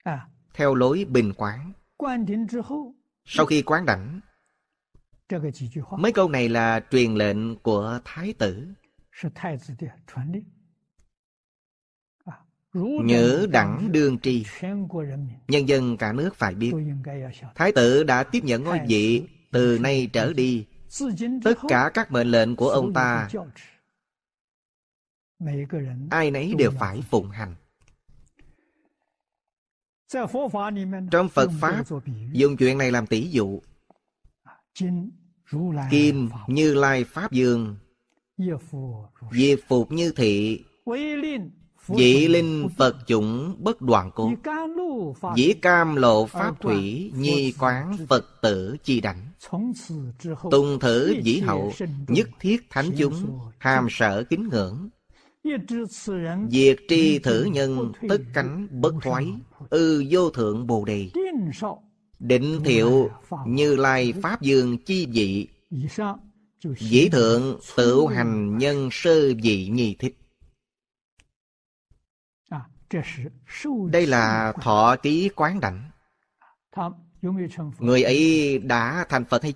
à. theo lối bình quán sau khi quán đảnh mấy câu này là truyền lệnh của thái tử à, nhữ đẳng đương tri nhân dân cả nước phải biết thái tử đã tiếp nhận ngôi vị từ nay trở đi tất cả các mệnh lệnh của ông ta ai nấy đều phải phụng hành trong phật pháp dùng chuyện này làm tỷ dụ kim như lai pháp dương diệp phục như thị Dĩ linh Phật chủng bất đoạn cố Dĩ cam lộ pháp thủy Nhi quán Phật tử chi đảnh Tùng thử dĩ hậu Nhất thiết thánh chúng Hàm sở kính ngưỡng Diệt tri thử nhân Tất cánh bất thoái Ư vô thượng bồ đề Định thiệu Như lai pháp dương chi dị Dĩ thượng tự hành nhân sơ dị nhi thích đây là thọ ký quán đảnh. Người ấy đã thành Phật hay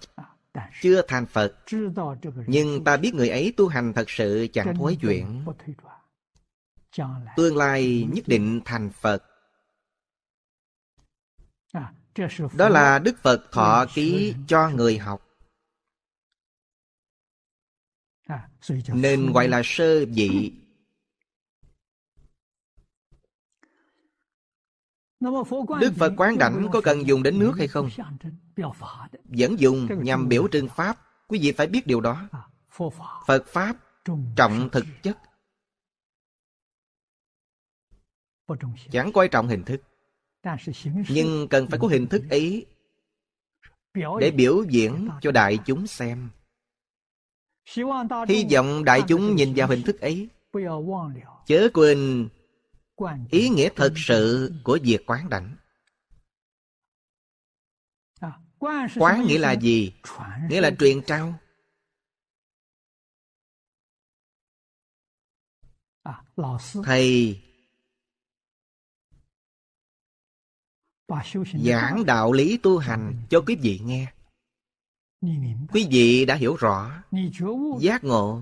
chưa à, thành Phật Nhưng ta biết người ấy tu hành thật sự chẳng thối chuyển, Tương lai nhất định thành Phật Đó là Đức Phật thọ ký cho người học à, Nên gọi là sơ vị Đức Phật quán đảnh có cần dùng đến nước hay không? Vẫn dùng nhằm biểu trưng Pháp. Quý vị phải biết điều đó. Phật Pháp trọng thực chất. Chẳng quan trọng hình thức. Nhưng cần phải có hình thức ấy để biểu diễn cho đại chúng xem. Hy vọng đại chúng nhìn vào hình thức ấy. Chớ quên ý nghĩa thực sự của việc quán đảnh à, quán nghĩa là gì nghĩa là truyền trao à, thầy giảng đạo lý tu hành cho quý vị nghe quý vị đã hiểu rõ giác ngộ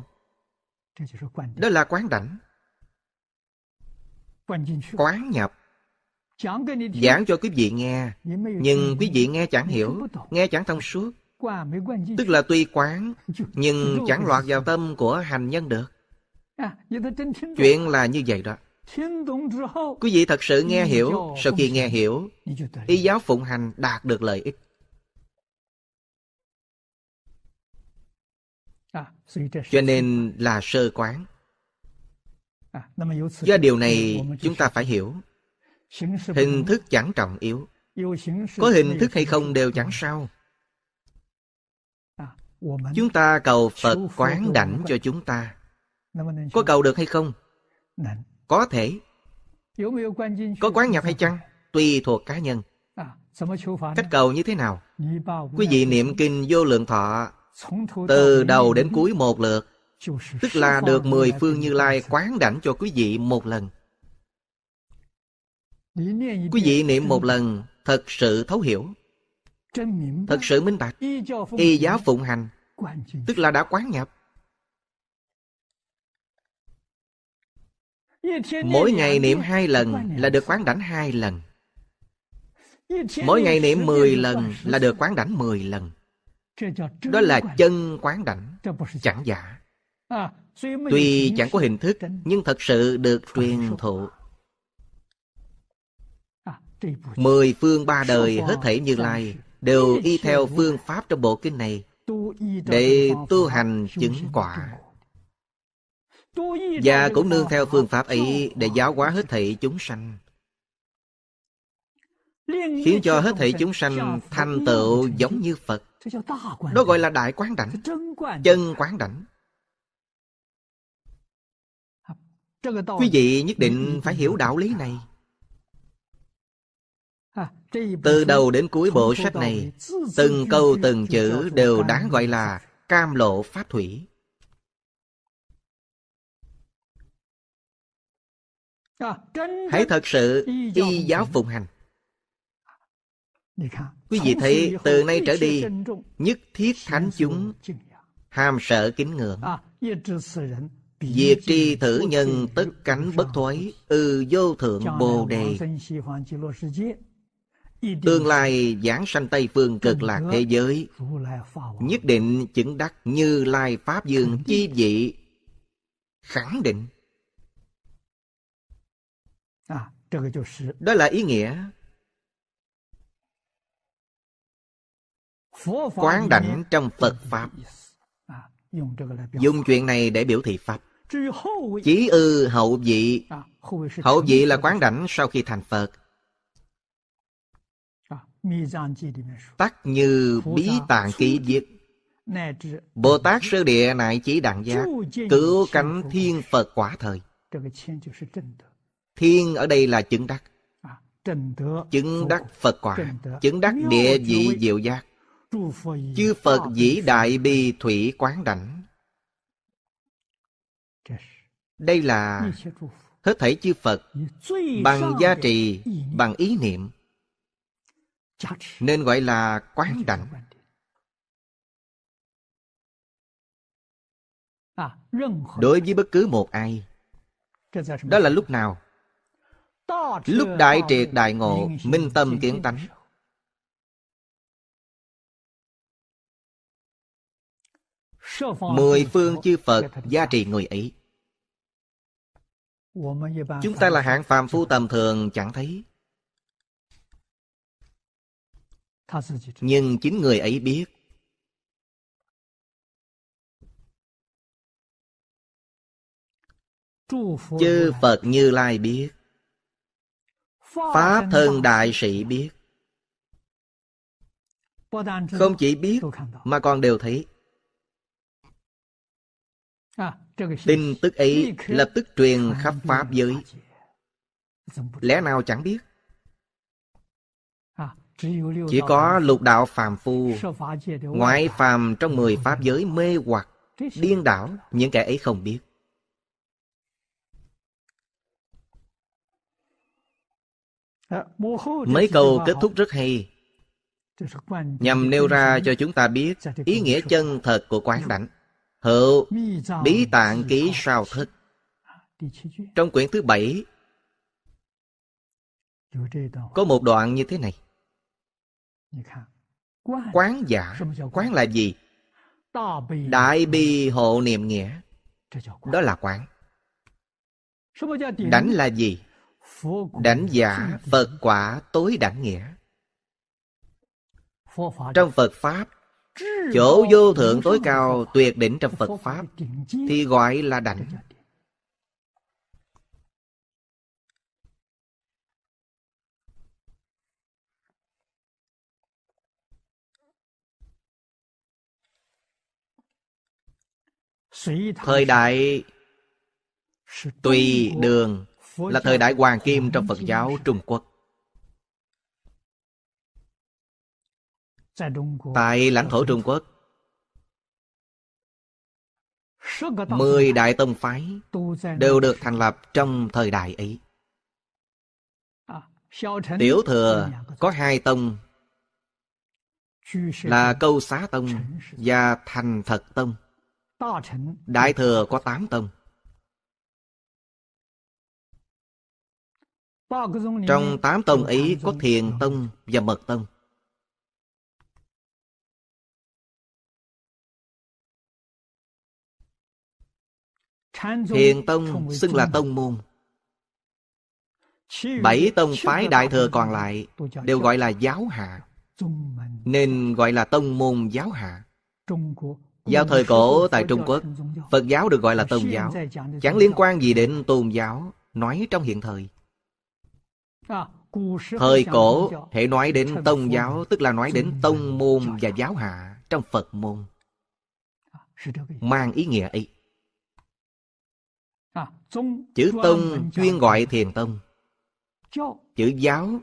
đó là quán đảnh quán nhập giảng cho quý vị nghe nhưng quý vị nghe chẳng hiểu nghe chẳng thông suốt tức là tuy quán nhưng chẳng loạt vào tâm của hành nhân được à, chuyện là như vậy đó quý vị thật sự nghe hiểu sau khi nghe hiểu y giáo phụng hành đạt được lợi ích à, cho nên là sơ quán À, do điều này chúng ta phải hiểu hình thức chẳng trọng yếu có hình thức hay không đều chẳng sao à, chúng ta cầu phật quán đảnh cho chúng ta có cầu được hay không có thể có quán nhập hay chăng tùy thuộc cá nhân à, cách cầu như thế nào quý vị niệm kinh vô lượng thọ từ đầu đến cuối một lượt Tức là được mười phương Như Lai quán đảnh cho quý vị một lần. Quý vị niệm một lần thật sự thấu hiểu. Thật sự minh bạch. Y giáo phụng hành. Tức là đã quán nhập. Mỗi ngày niệm hai lần là được quán đảnh hai lần. Mỗi ngày niệm mười lần là được quán đảnh mười lần. Đó là chân quán đảnh, chẳng giả. À, Tuy chẳng có hình thức Nhưng thật sự được truyền thụ à, Mười phương ba đời hết thể như lai Đều y theo phương pháp trong bộ kinh này Để tu hành chứng quả Và cũng nương theo phương pháp ấy Để giáo hóa hết thể chúng sanh Khiến cho hết thể chúng sanh thành tựu giống như Phật Đó gọi là Đại Quán Đảnh Chân Quán Đảnh Quý vị nhất định phải hiểu đạo lý này. Từ đầu đến cuối bộ sách này, từng câu từng chữ đều đáng gọi là cam lộ pháp thủy. À, Hãy thật sự y giáo phụng hành. Quý vị thấy từ nay trở đi Nhất thiết thánh chúng Ham sợ kính ngưỡng à, Diệt tri thử nhân tất cánh bất thối Ư vô thượng bồ đề Tương lai giảng sanh Tây phương cực lạc thế giới Nhất định chứng đắc như lai Pháp dương chi dị Khẳng định Đó là ý nghĩa Quán đảnh trong Phật Pháp Dùng chuyện này để biểu thị Pháp chỉ ư hậu vị Hậu vị là quán đảnh sau khi thành Phật Tắc như bí tạng ký diệt Bồ Tát sơ địa nại chỉ đặng gia Cứu cánh thiên Phật quả thời Thiên ở đây là chứng đắc à, Chứng đắc Phật quả Chứng đắc địa vị diệu giác Chư Phật dĩ đại bi thủy quán đảnh đây là hết thảy chư phật bằng giá trị bằng ý niệm nên gọi là quán đảnh à, đối với bất cứ một ai đó là lúc nào lúc đại triệt đại ngộ minh tâm kiến tánh mười phương chư phật gia trì người ấy chúng ta là hạng phàm phu tầm thường chẳng thấy nhưng chính người ấy biết chư phật như lai biết pháp thân đại sĩ biết không chỉ biết mà còn đều thấy À, Tin tức ấy lập tức truyền khắp Pháp giới Lẽ nào chẳng biết à, Chỉ có lục đạo phàm phu Ngoại phàm trong mười Pháp giới mê hoặc Điên đảo những kẻ ấy không biết à, Mấy câu kết thúc rất hay Nhằm nêu ra cho chúng ta biết Ý nghĩa chân thật của quán đảnh Hữu Bí Tạng Ký Sao Thức Trong quyển thứ bảy Có một đoạn như thế này Quán giả Quán là gì? Đại bi hộ niệm nghĩa Đó là quán đánh là gì? đánh giả Phật quả tối đẳng nghĩa Trong Phật Pháp chỗ vô thượng tối cao tuyệt đỉnh trong phật pháp thì gọi là đảnh thời đại tùy đường là thời đại hoàng kim trong phật giáo trung quốc Tại lãnh thổ Trung Quốc Mười đại tông phái đều được thành lập trong thời đại ấy. Tiểu thừa có hai tông là câu xá tông và thành thật tông. Đại thừa có tám tông. Trong tám tông ấy có thiền tông và mật tông. Thiền Tông xưng là Tông Môn. Bảy tông phái đại thừa còn lại đều gọi là giáo hạ, nên gọi là tông môn giáo hạ. Giao thời cổ tại Trung Quốc, Phật giáo được gọi là tôn giáo, chẳng liên quan gì đến tôn giáo, nói trong hiện thời. À, thời cổ, hệ nói đến tôn giáo, tức là nói đến tông môn và giáo hạ trong Phật môn. À, Mang ý nghĩa ấy chữ tông chuyên gọi thiền tông chữ giáo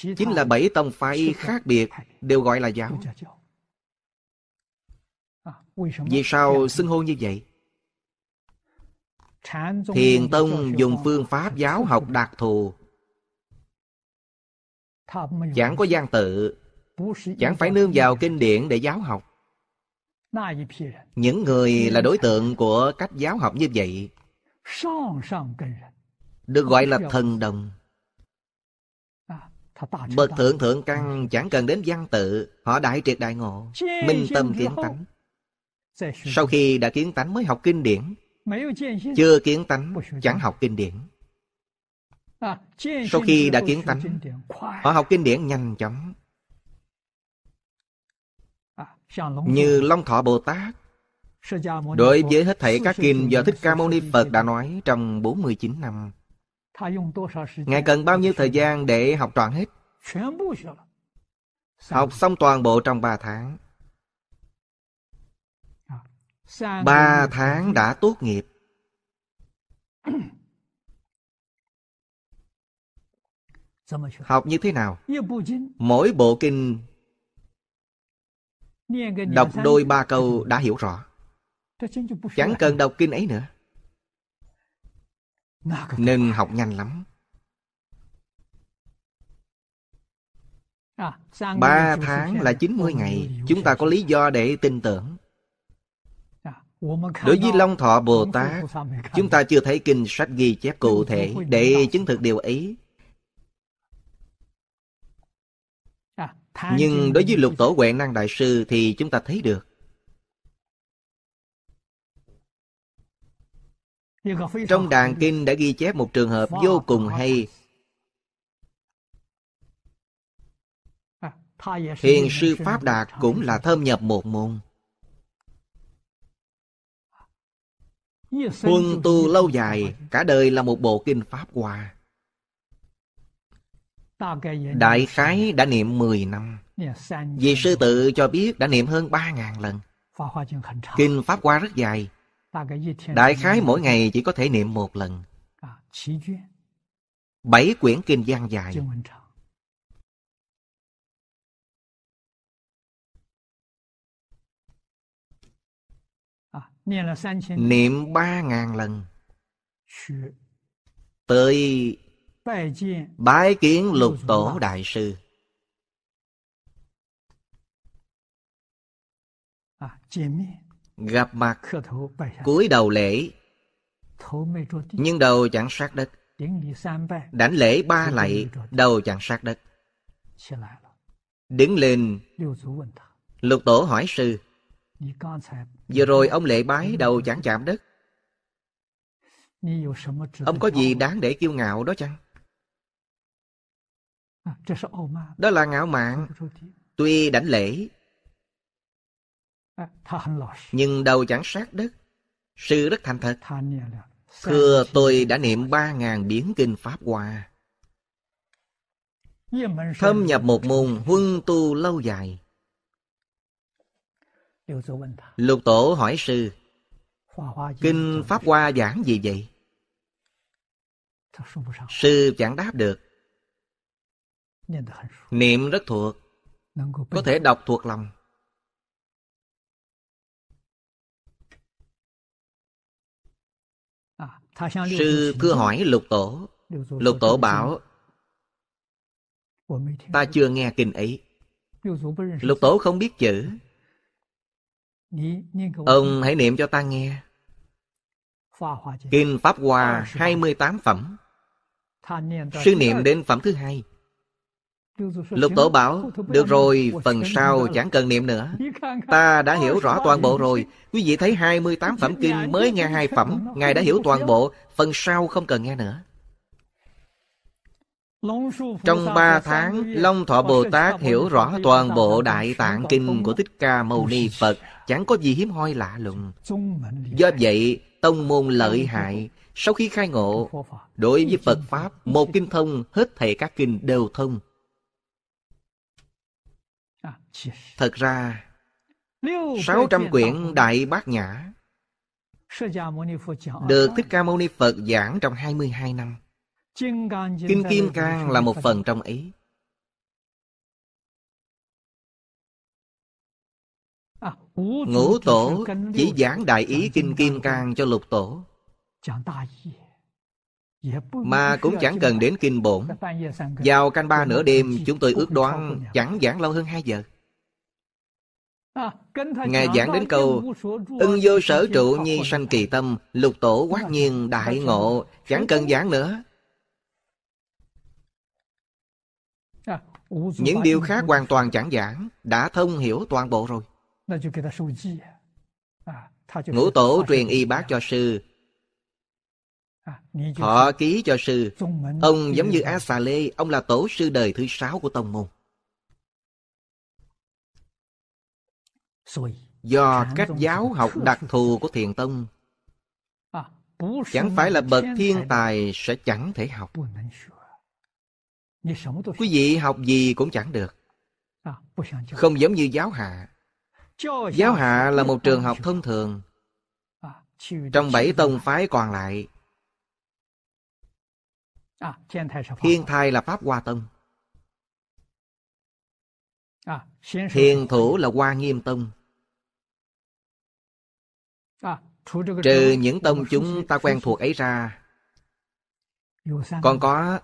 chính là bảy tông phái khác biệt đều gọi là giáo vì sao xưng hô như vậy thiền tông dùng phương pháp giáo học đặc thù chẳng có gian tự chẳng phải nương vào kinh điển để giáo học những người là đối tượng của cách giáo học như vậy được gọi là thần đồng Bậc thượng thượng căn chẳng cần đến văn tự Họ đại triệt đại ngộ Minh tâm kiến tánh Sau khi đã kiến tánh mới học kinh điển Chưa kiến tánh chẳng học kinh điển à, Sau khi đã kiến tánh Họ học kinh điển nhanh chóng à, Như Long Thọ Bồ Tát Đối với hết thảy các kinh do Thích Ca Mâu Ni Phật đã nói trong 49 năm Ngài cần bao nhiêu thời gian để học trọn hết? Học xong toàn bộ trong 3 tháng 3 à, tháng đã tốt nghiệp Học như thế nào? Mỗi bộ kinh Đọc đôi ba câu đã hiểu rõ Chẳng cần đọc kinh ấy nữa Nên học nhanh lắm à, Ba tháng là 90 ngày Chúng ta có lý do để tin tưởng à, Đối với Long Thọ Bồ Tát Chúng ta chưa thấy kinh sách ghi chép cụ thể Để chứng thực điều ấy à, Nhưng đối với lục tổ Huệ Năng Đại Sư Thì chúng ta thấy được Trong Đàn Kinh đã ghi chép một trường hợp vô cùng hay. À, Hiền sư Pháp Đạt cũng là thâm nhập một môn. Huân tu lâu dài, cả đời là một bộ kinh Pháp Hòa. Đại khái đã niệm 10 năm. vị sư tự cho biết đã niệm hơn ba ngàn lần. Kinh Pháp Hoa rất dài Đại khái mỗi ngày chỉ có thể niệm một lần. Bảy quyển kinh văn dài. Niệm ba ngàn lần. Tới bái kiến lục tổ đại sư. À, 见面。gặp mặt cúi đầu lễ nhưng đầu chẳng sát đất đảnh lễ ba lạy đầu chẳng sát đất đứng lên lục tổ hỏi sư vừa rồi ông lễ bái đầu chẳng chạm đất ông có gì đáng để kiêu ngạo đó chăng à, đó là ngạo mạn tuy đảnh lễ nhưng đầu chẳng sát đất. Sư rất thành thật. Thưa tôi đã niệm ba ngàn biến kinh Pháp Hoa. Thâm nhập một môn huân tu lâu dài. Lục Tổ hỏi sư, Kinh Pháp Hoa giảng gì vậy? Sư chẳng đáp được. Niệm rất thuộc, có thể đọc thuộc lòng. Sư cứ hỏi lục tổ Lục tổ bảo Ta chưa nghe kinh ấy Lục tổ không biết chữ Ông hãy niệm cho ta nghe Kinh Pháp Hoa 28 phẩm Sư niệm đến phẩm thứ hai Lục Tổ bảo Được rồi, phần sau chẳng cần niệm nữa Ta đã hiểu rõ toàn bộ rồi Quý vị thấy 28 phẩm kinh mới nghe hai phẩm Ngài đã hiểu toàn bộ Phần sau không cần nghe nữa trong ba tháng, Long Thọ Bồ Tát hiểu rõ toàn bộ Đại Tạng Kinh của Thích Ca Mâu Ni Phật, chẳng có gì hiếm hoi lạ lùng. Do vậy, tông môn lợi hại, sau khi khai ngộ, đối với Phật Pháp, một kinh thông, hết thảy các kinh đều thông. Thật ra 600 quyển Đại Bát Nhã được Thích Ca Mâu Ni Phật giảng trong 22 năm. Kinh Kim Cang là một phần trong ấy. Ngũ Tổ chỉ giảng Đại Ý Kinh Kim Cang cho Lục Tổ. Mà cũng chẳng cần đến kinh bổn Vào canh ba nửa đêm chúng tôi ước đoán chẳng giảng lâu hơn 2 giờ À, Ngài giảng đến câu Ưng vô sở trụ nhi sanh kỳ tâm Lục tổ quát nhiên đại ngộ Chẳng cần giảng nữa à, Những điều khác hoàn toàn chẳng giảng Đã thông hiểu toàn bộ rồi à, Ngũ tổ truyền y bác cho sư Họ ký cho sư Ông giống như A Xà Lê Ông là tổ sư đời thứ sáu của tông môn do cách giáo học đặc thù của thiền tông à, chẳng phải là bậc thiên tài sẽ chẳng thể học quý vị học gì cũng chẳng được à, không giống như giáo hạ giáo hạ là một trường học thông thường à, trong bảy tông phái còn lại thiên thai là pháp hoa tông À, thiền thủ là Hoa Nghiêm Tông. À, Trừ những tông chúng ta quen thuộc ấy ra, còn có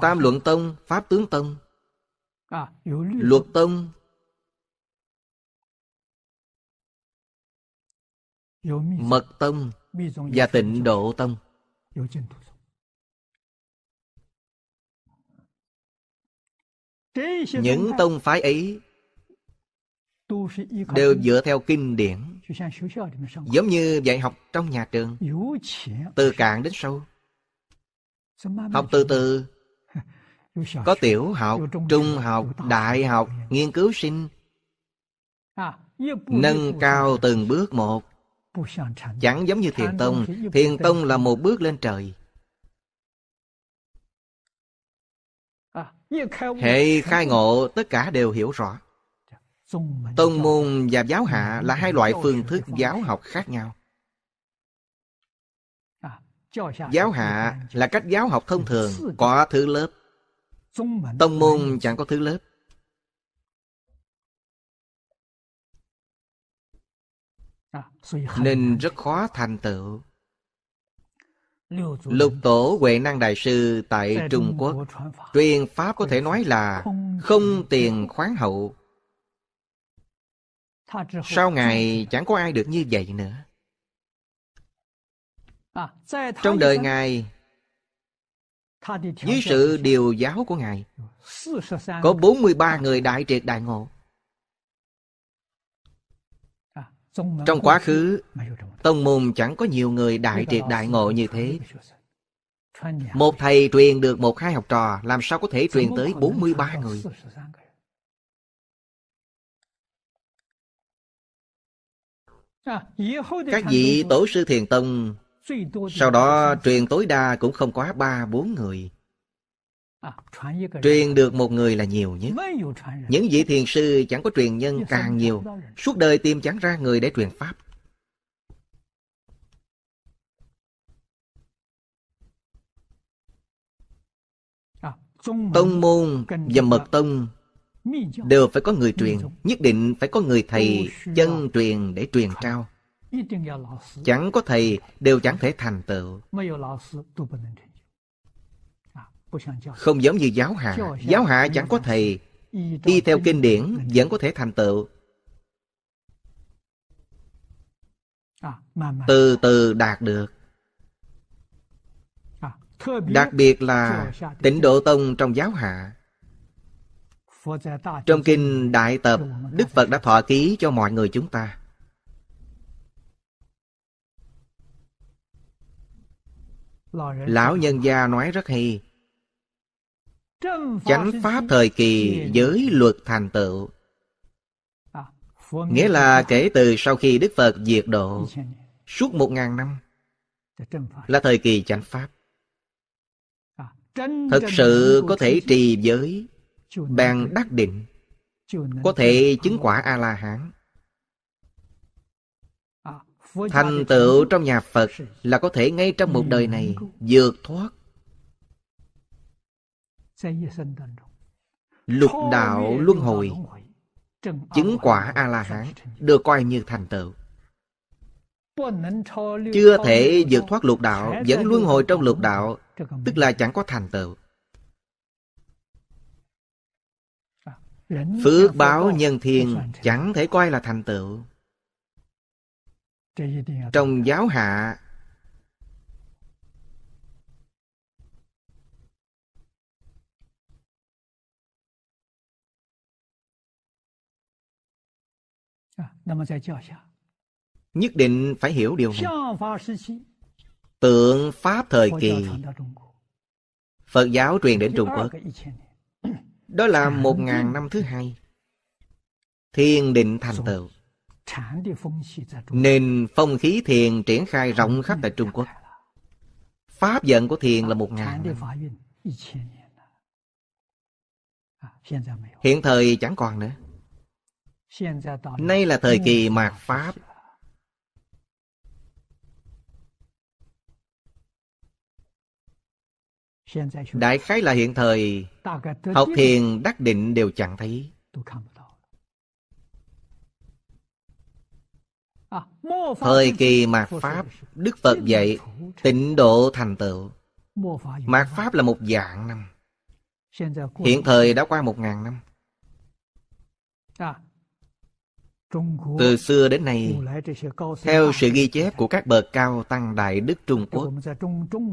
Tam Luận Tông, Pháp Tướng Tông, à, Luật Tông, Mật Tông và Tịnh Độ Tông. những tông phái ấy đều dựa theo kinh điển giống như dạy học trong nhà trường từ cạn đến sâu học từ từ có tiểu học trung học đại học nghiên cứu sinh à, nâng cao từng bước một chẳng giống như thiền tông thiền tông là một bước lên trời Hệ khai ngộ tất cả đều hiểu rõ Tông môn và giáo hạ là hai loại phương thức giáo học khác nhau Giáo hạ là cách giáo học thông thường Có thứ lớp Tông môn chẳng có thứ lớp Nên rất khó thành tựu Lục tổ Huệ Năng Đại Sư tại Trung Quốc Truyền Pháp có thể nói là không tiền khoáng hậu Sau ngày chẳng có ai được như vậy nữa à, Trong đời Ngài Dưới sự điều giáo của Ngài Có 43 người đại triệt đại ngộ Trong quá khứ, tông môn chẳng có nhiều người đại triệt đại ngộ như thế. Một thầy truyền được một hai học trò làm sao có thể truyền tới 43 người. Các vị tổ sư thiền tông sau đó truyền tối đa cũng không quá ba bốn người À, truyền được một người là nhiều nhất Những vị thiền sư chẳng có truyền nhân càng nhiều Suốt đời tìm chẳng ra người để truyền pháp à, Tông môn và mật tông Đều phải có người truyền Nhất định phải có người thầy Chân truyền để truyền trao Chẳng có thầy đều chẳng thể thành tựu không giống như giáo hạ Giáo hạ chẳng có thầy đi theo kinh điển vẫn có thể thành tựu à, Từ từ đạt được à, Đặc biệt là tịnh độ tông trong giáo hạ Trong kinh Đại Tập Đức Phật đã thọ ký cho mọi người chúng ta Lão nhân gia nói rất hay chánh pháp thời kỳ giới luật thành tựu à, nghĩa là kể từ sau khi đức phật diệt độ suốt một ngàn năm dạ, là thời kỳ chánh pháp à, thực sự có thể trì giới bàn đắc định có thể chứng quả a la hán à, thành tựu trong nhà phật là có thể ngay trong một đời này vượt thoát Lục đạo luân hồi Chứng quả A-la-hán Được coi như thành tựu Chưa thể vượt thoát lục đạo Vẫn luân hồi trong lục đạo Tức là chẳng có thành tựu à, Phước báo nhân thiên Chẳng thể coi là thành tựu Trong giáo hạ Nhất định phải hiểu điều này. Tượng Pháp thời kỳ Phật giáo truyền đến Trung Quốc Đó là một ngàn năm thứ hai Thiền định thành tựu Nên phong khí thiền triển khai rộng khắp tại Trung Quốc Pháp vận của thiền là một ngàn năm. Hiện thời chẳng còn nữa Nay là thời kỳ mạt Pháp Đại khái là hiện thời Học thiền đắc định đều chẳng thấy Thời kỳ mạt Pháp Đức Phật dạy tịnh độ thành tựu Mạt Pháp là một dạng năm Hiện thời đã qua một ngàn năm từ xưa đến nay, theo sự ghi chép của các bậc cao tăng Đại Đức Trung Quốc,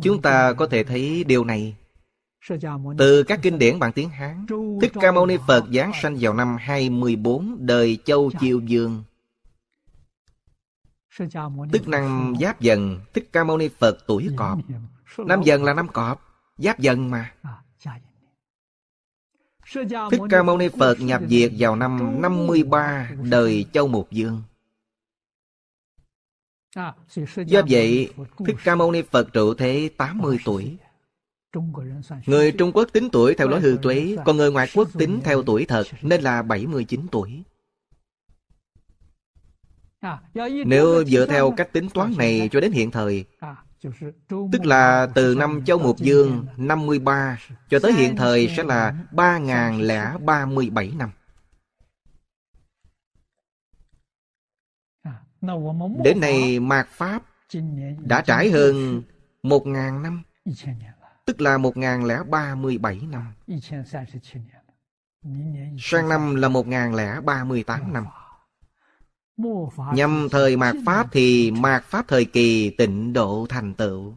chúng ta có thể thấy điều này. Từ các kinh điển bằng tiếng Hán, Thích Ca Mâu Ni Phật Giáng sanh vào năm 24 đời Châu dạ. Chiêu Dương. Tức năm Giáp Dần, Thích Ca Mâu Ni Phật tuổi Cọp. Năm Dần là năm Cọp, Giáp Dần mà. À. Thích Ca Mâu Ni Phật nhập diệt vào năm 53 đời Châu Mục Dương. Do vậy, Thích Ca Mâu Ni Phật trụ thế 80 tuổi. Người Trung Quốc tính tuổi theo lối hư tuế, còn người ngoại quốc tính theo tuổi thật nên là 79 tuổi. Nếu dựa theo cách tính toán này cho đến hiện thời Tức là từ năm Châu Mục Dương 53 cho tới hiện thời sẽ là 3037 năm. Đến nay mạt Pháp đã trải hơn 1.000 năm, tức là 1.037 năm. Sang năm là 1.038 năm nhâm thời mạt Pháp thì mạt Pháp thời kỳ tịnh độ thành tựu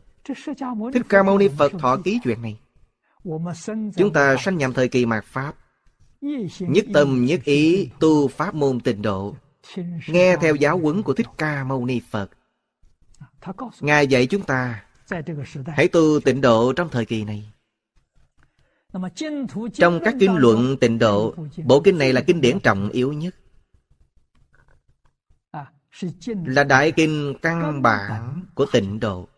Thích Ca Mâu Ni Phật thọ ký chuyện này Chúng ta sanh nhằm thời kỳ mạt Pháp Nhất tâm nhất ý tu Pháp môn tịnh độ Nghe theo giáo huấn của Thích Ca Mâu Ni Phật à, Ngài dạy chúng ta Hãy tu tịnh độ trong thời kỳ này Trong các kinh luận tịnh độ Bộ kinh này là kinh điển trọng yếu nhất là đại kinh căn bản của tịnh độ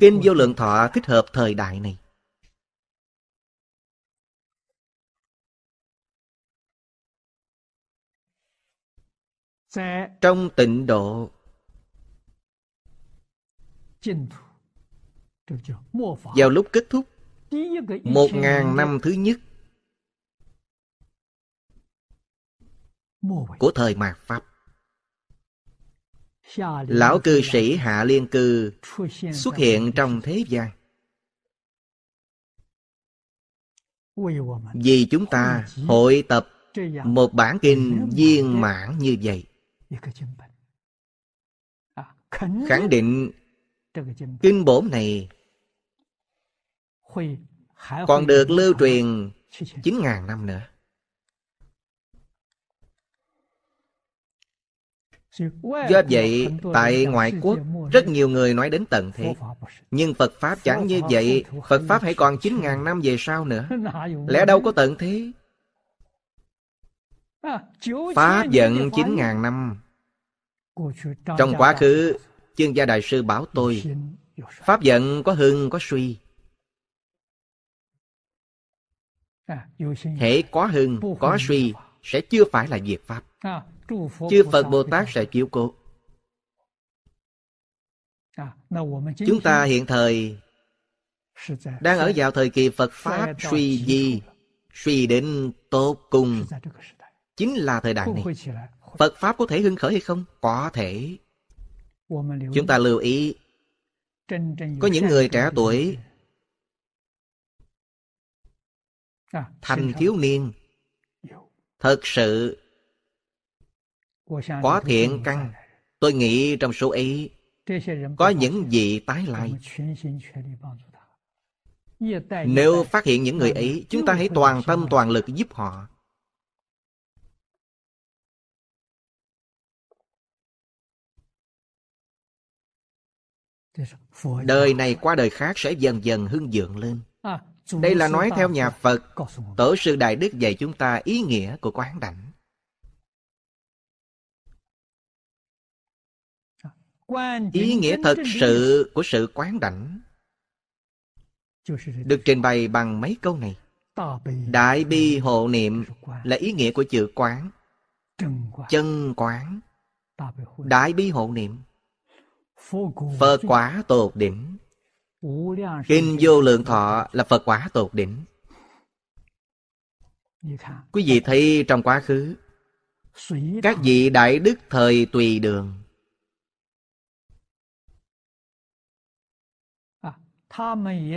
kinh vô lượng thọ thích hợp thời đại này trong tịnh độ vào lúc kết thúc một ngàn năm thứ nhất của thời mạt Pháp. Lão cư sĩ Hạ Liên Cư xuất hiện trong thế gian. Vì chúng ta hội tập một bản kinh viên mãn như vậy. Khẳng định kinh bổn này còn được lưu truyền 9.000 năm nữa. Do vậy, tại ngoại quốc, rất nhiều người nói đến tận thế. Nhưng Phật Pháp chẳng như vậy, Phật Pháp hãy còn 9.000 năm về sau nữa. Lẽ đâu có tận thế? À, Pháp giận 9.000 năm. Trong quá khứ, chương gia đại sư bảo tôi, Pháp giận có hưng có suy. À, Hễ có hưng, có suy, sẽ chưa phải là diệt Pháp. À, chư phật bồ tát sẽ chiếu cố à, chúng ta hiện thời đang ở vào thời kỳ phật pháp suy di suy đến tốt cùng chính là thời đại này phật pháp có thể hưng khởi hay không có thể chúng ta lưu ý có những người trẻ tuổi à, thành thiếu niên thật sự có thiện căn tôi nghĩ trong số ấy có những gì tái lai nếu phát hiện những người ấy chúng ta hãy toàn tâm toàn lực giúp họ đời này qua đời khác sẽ dần dần hưng dượng lên à, đây là nói theo nhà phật tổ sư đại đức dạy chúng ta ý nghĩa của quán đảnh ý nghĩa thật sự của sự quán đảnh được trình bày bằng mấy câu này đại bi hộ niệm là ý nghĩa của chữ quán chân quán đại bi hộ niệm phật quả tột đỉnh kinh vô lượng thọ là phật quả tột đỉnh quý vị thấy trong quá khứ các vị đại đức thời tùy đường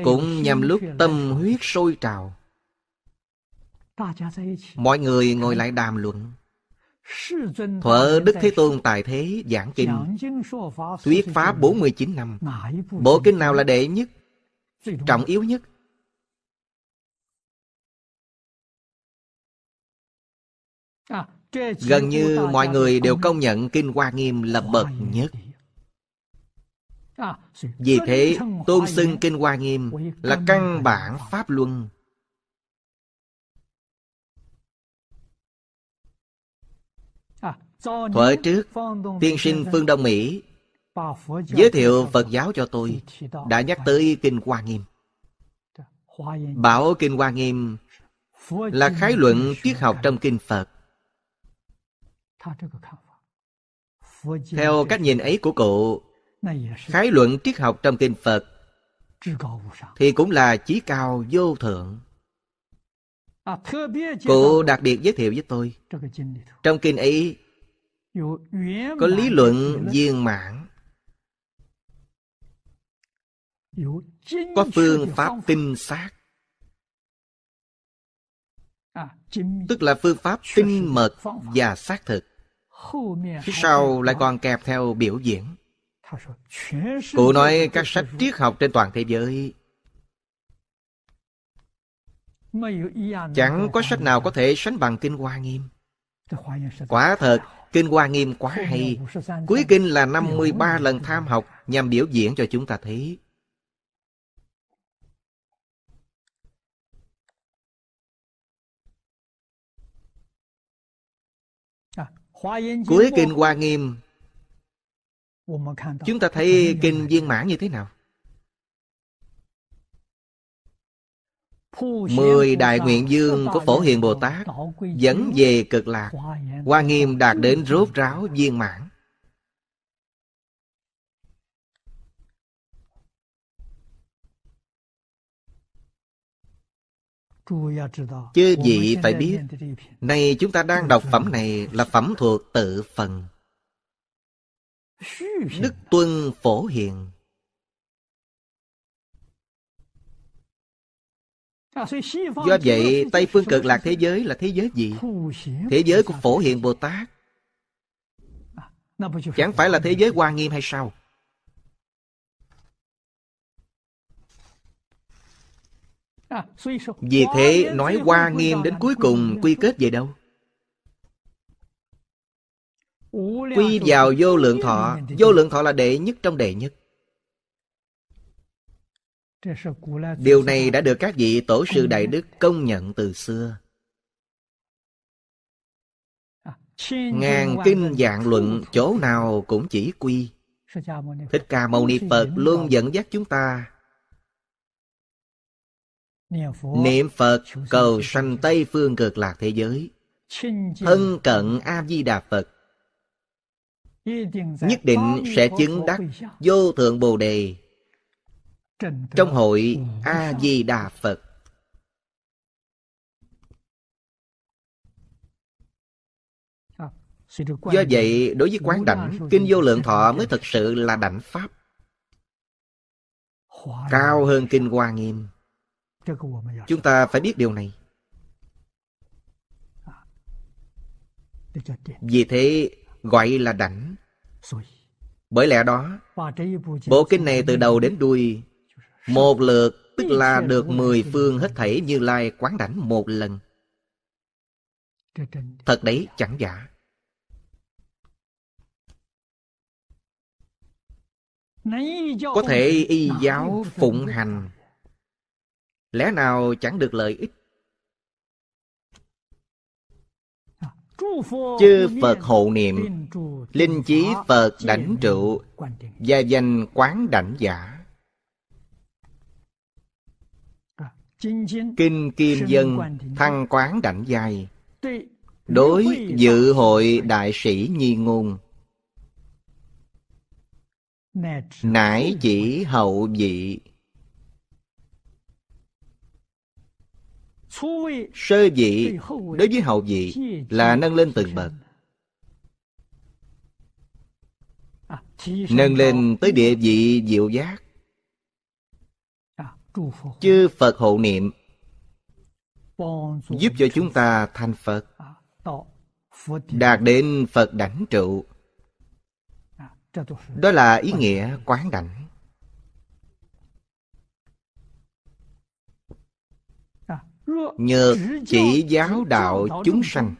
cũng nhằm lúc tâm huyết sôi trào mọi người ngồi lại đàm luận thuở đức thế tôn tài thế giảng kinh thuyết pháp 49 năm bộ kinh nào là đệ nhất trọng yếu nhất à, gần như mọi người đều công nhận kinh hoa nghiêm là bậc nhất vì thế, tôn xưng Kinh Hoa Nghiêm là căn bản Pháp Luân. Thuở trước, tiên sinh phương Đông Mỹ giới thiệu Phật giáo cho tôi đã nhắc tới Kinh Hoa Nghiêm. Bảo Kinh Hoa Nghiêm là khái luận triết học trong Kinh Phật. Theo cách nhìn ấy của cụ khái luận triết học trong kinh phật thì cũng là chí cao vô thượng cụ đặc biệt giới thiệu với tôi trong kinh ấy có lý luận viên mãn có phương pháp tinh xác tức là phương pháp tinh mật và xác thực phía sau lại còn kẹp theo biểu diễn Cụ nói các sách triết học trên toàn thế giới Chẳng có sách nào có thể sánh bằng Kinh Hoa Nghiêm Quả thật, Kinh Hoa Nghiêm quá hay Cuối kinh là 53 lần tham học Nhằm biểu diễn cho chúng ta thấy à, Cuối kinh Hoa Nghiêm chúng ta thấy kinh viên mãn như thế nào Mười đại nguyện dương của Phổ Hiền Bồ Tát Dẫn về cực lạc Hoa nghiêm đạt đến rốt ráo viên mãn Chứ gì phải biết Này chúng ta đang đọc phẩm này là phẩm thuộc tự phần Đức Tuân Phổ Hiền à, Do vậy Tây Phương Cực Lạc Thế Giới là thế giới gì? Thế giới của Phổ Hiền Bồ Tát à, Chẳng phải là thế giới Hoa Nghiêm hay sao? À, Vì thế nói Hoa Nghiêm đến cuối cùng quy kết về đâu? quy vào vô lượng thọ vô lượng thọ là đệ nhất trong đệ nhất điều này đã được các vị tổ sư đại đức công nhận từ xưa ngàn kinh dạng luận chỗ nào cũng chỉ quy thích ca mâu ni phật luôn dẫn dắt chúng ta niệm phật cầu sanh tây phương cực lạc thế giới thân cận a di đà phật nhất định sẽ chứng đắc vô thượng bồ đề trong hội a di đà phật do vậy đối với quán đảnh kinh vô lượng thọ mới thực sự là đảnh pháp cao hơn kinh hoa nghiêm chúng ta phải biết điều này vì thế gọi là đảnh. Bởi lẽ đó, bộ kinh này từ đầu đến đuôi, một lượt tức là được mười phương hết thảy như lai quán đảnh một lần. Thật đấy chẳng giả. Có thể y giáo phụng hành Lẽ nào chẳng được lợi ích chư phật hộ niệm linh chí phật đảnh trụ gia danh quán đảnh giả kinh kim dân thăng quán đảnh dài đối dự hội đại sĩ nhi ngôn nãi chỉ hậu vị Sơ vị đối với hậu vị là nâng lên từng bậc Nâng lên tới địa vị diệu giác Chư Phật hộ niệm Giúp cho chúng ta thành Phật Đạt đến Phật đảnh trụ Đó là ý nghĩa quán đảnh nhờ chỉ giáo đạo chúng sanh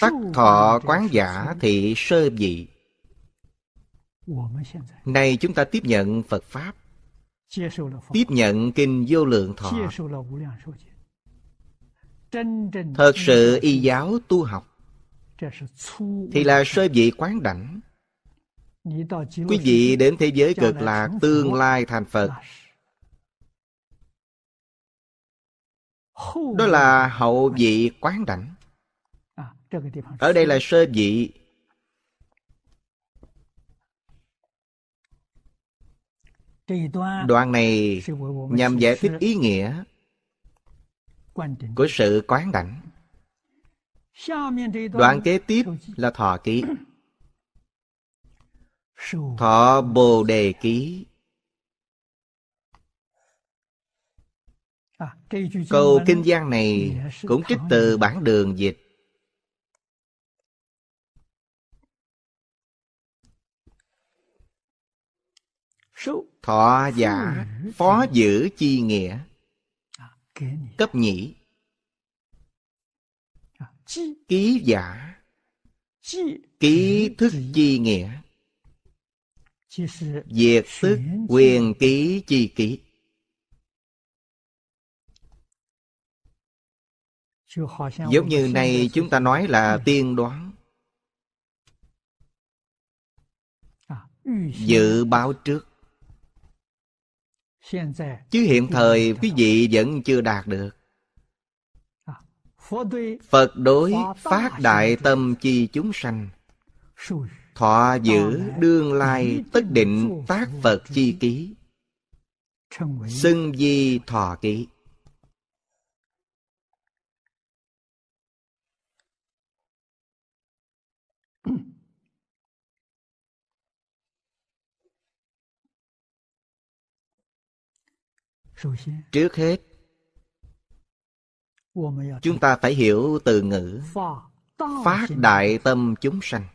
tắc thọ quán giả thị sơ vị nay chúng ta tiếp nhận phật pháp tiếp nhận kinh vô lượng thọ thật sự y giáo tu học thì là sơ vị quán đảnh quý vị đến thế giới cực lạc tương lai thành phật đó là hậu vị quán đảnh à, ở đây là sơ vị đoạn này nhằm giải thích ý nghĩa của sự quán đảnh đoạn kế tiếp là thọ ký thọ bồ đề ký À, Câu kinh giang này cũng trích từ bản đường dịch. Thọ giả phó giữ chi nghĩa à, Cấp nhĩ à, Ký giả Ký thức chi nghĩa Diệt tức quyền ký chi ký Giống như này chúng ta nói là tiên đoán Dự báo trước Chứ hiện thời quý vị vẫn chưa đạt được Phật đối phát đại tâm chi chúng sanh Thọ giữ đương lai tất định tác Phật chi ký Xưng di thọ ký trước hết chúng ta phải hiểu từ ngữ phát đại tâm chúng sanh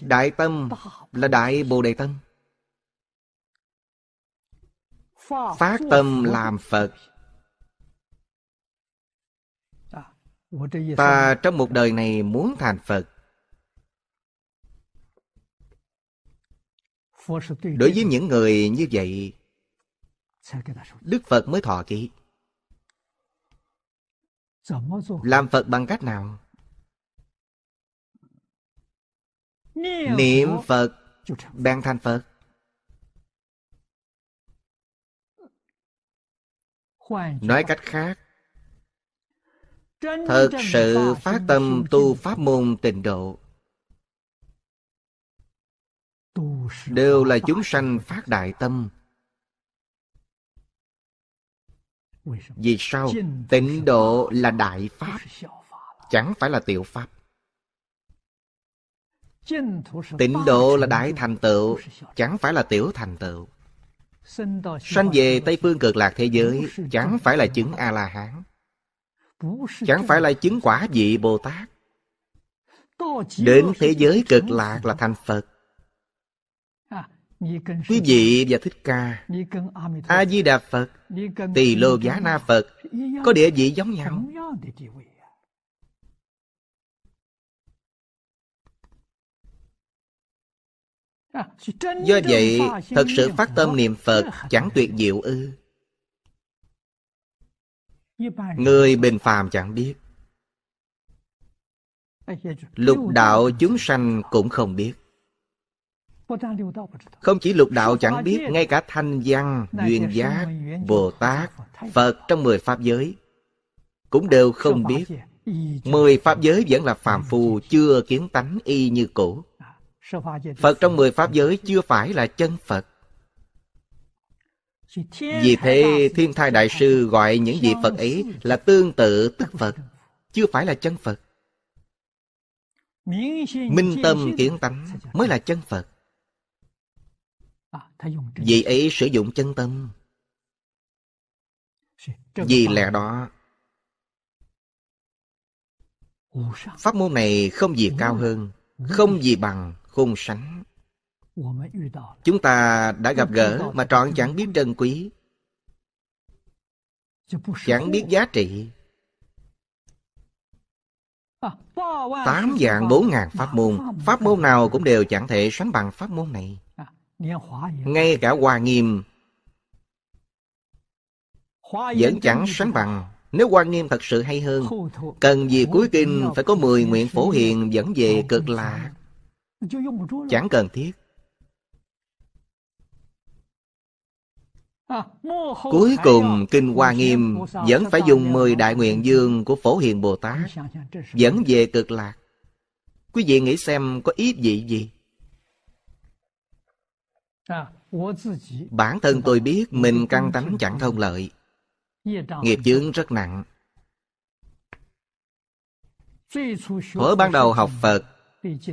đại tâm là đại bồ đề tâm phát tâm làm phật ta trong một đời này muốn thành phật đối với những người như vậy Đức Phật mới thọ ký. Làm Phật bằng cách nào? Niệm Phật bèn thành Phật. Nói cách khác, thực sự phát tâm tu pháp môn tịnh độ đều là chúng sanh phát đại tâm vì sao tịnh độ là đại pháp chẳng phải là tiểu pháp tịnh độ là đại thành tựu chẳng phải là tiểu thành tựu sanh về tây phương cực lạc thế giới chẳng phải là chứng a la hán chẳng phải là chứng quả vị bồ tát đến thế giới cực lạc là thành phật quý vị và thích ca a di đà phật tỳ lô giá na phật có địa vị giống nhau à, do vậy thật sự phát tâm niệm phật chẳng tuyệt diệu ư người bình phàm chẳng biết lục đạo chúng sanh cũng không biết không chỉ lục đạo chẳng biết, ngay cả thanh văn, duyên giác, Bồ Tát, Phật trong mười Pháp giới cũng đều không biết. Mười Pháp giới vẫn là phàm phu, chưa kiến tánh y như cũ. À, Phật trong mười Pháp giới chưa phải là chân Phật. Vì thế, Thiên Thai Đại Sư gọi những vị Phật ấy là tương tự tức Phật, chưa phải là chân Phật. Minh tâm kiến tánh mới là chân Phật. Vị à, ấy sử dụng chân tâm Vì lẽ đó Pháp môn này không gì cao hơn Không gì bằng khôn sánh Chúng ta đã gặp gỡ mà trọn chẳng biết trân quý Chẳng biết giá trị à, Tám dạng bốn ngàn pháp môn Pháp môn nào cũng đều chẳng thể sánh bằng pháp môn này à, ngay cả Hòa Nghiêm vẫn chẳng sánh bằng. Nếu Hoa Nghiêm thật sự hay hơn, cần gì cuối kinh phải có mười nguyện phổ hiền dẫn về cực lạc. Chẳng cần thiết. À, cuối cùng, Kinh Hoa Nghiêm vẫn phải dùng mười đại nguyện dương của Phổ Hiền Bồ Tát dẫn về cực lạc. Quý vị nghĩ xem có ý vị gì? À, Bản thân tôi biết mình căng tánh chẳng thông lợi Nghiệp chướng rất nặng Hồi ban đầu học Phật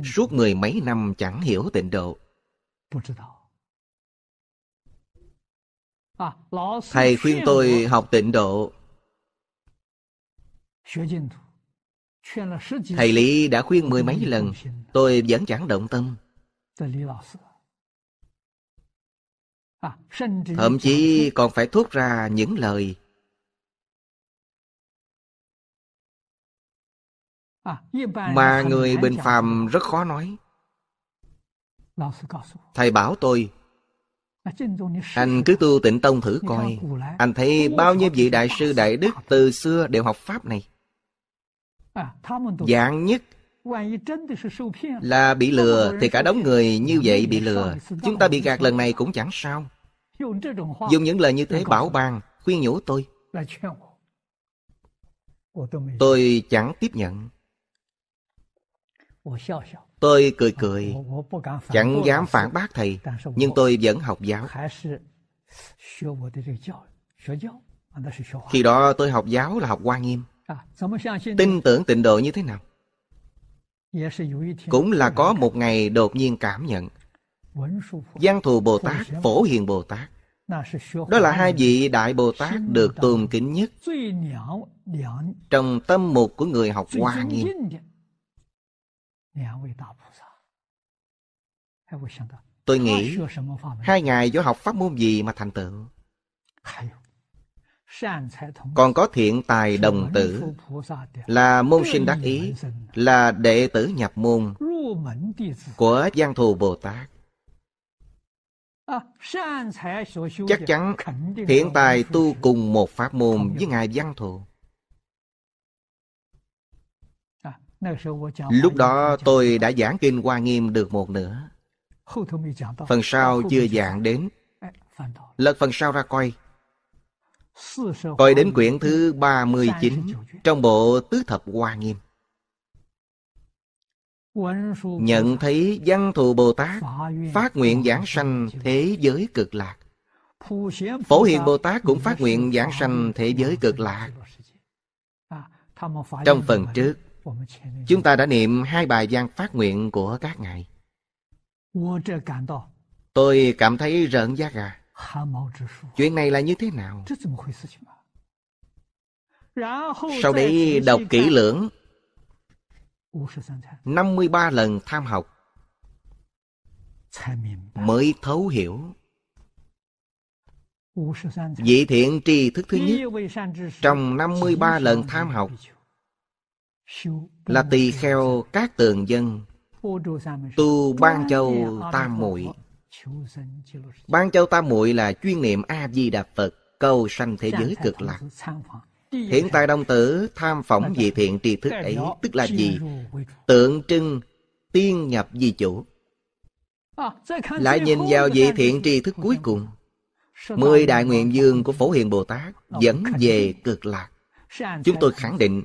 Suốt mười mấy năm chẳng hiểu tịnh độ à, Thầy khuyên tôi học tịnh độ Thầy Lý đã khuyên mười mấy lần Tôi vẫn chẳng động tâm À, thậm chí còn phải thốt ra những lời à, mà người bình phàm rất khó nói thầy bảo tôi anh cứ tu tịnh tông thử coi anh thấy bao nhiêu vị đại sư đại đức từ xưa đều học pháp này dạng à, nhất là bị lừa thì cả đống người như vậy bị lừa chúng ta bị gạt lần này cũng chẳng sao dùng những lời như thế bảo ban khuyên nhủ tôi tôi chẳng tiếp nhận tôi cười cười chẳng dám phản bác thầy nhưng tôi vẫn học giáo khi đó tôi học giáo là học hoa nghiêm tin tưởng tịnh độ như thế nào cũng là có một ngày đột nhiên cảm nhận văn thù bồ tát phổ hiền bồ tát đó là hai vị đại bồ tát được tôn kính nhất trong tâm mục của người học hoa nghiêm tôi nghĩ hai ngài do học pháp môn gì mà thành tựu còn có thiện tài đồng tử là môn sinh đắc ý là đệ tử nhập môn của giang thù bồ tát chắc chắn thiện tài tu cùng một pháp môn với ngài giang thù lúc đó tôi đã giảng kinh hoa nghiêm được một nửa phần sau chưa giảng đến lật phần sau ra coi Coi đến quyển thứ 39 trong bộ Tứ Thập Hoa Nghiêm. Nhận thấy văn thù Bồ Tát phát nguyện giảng sanh thế giới cực lạc. Phổ Hiền Bồ Tát cũng phát nguyện giảng sanh thế giới cực lạc. À, trong phần trước, chúng ta đã niệm hai bài gian phát nguyện của các ngài. Tôi cảm thấy rợn da gà. Chuyện này là như thế nào? Sau đấy đọc kỹ lưỡng 53 lần tham học mới thấu hiểu Vị thiện tri thức thứ nhất Trong 53 lần tham học Là tỳ kheo các tường dân Tu Ban Châu Tam Muội Ban châu ta muội là chuyên niệm A-di Đà Phật, cầu sanh thế giới cực lạc. Hiện tại đồng tử tham phỏng về thiện tri thức ấy tức là gì? Tượng trưng tiên nhập di chủ. À, Lại nhìn vào vị thiện tri thức cuối cùng. Mười đại nguyện dương của Phổ Hiền Bồ Tát dẫn về cực lạc. Chúng tôi khẳng định,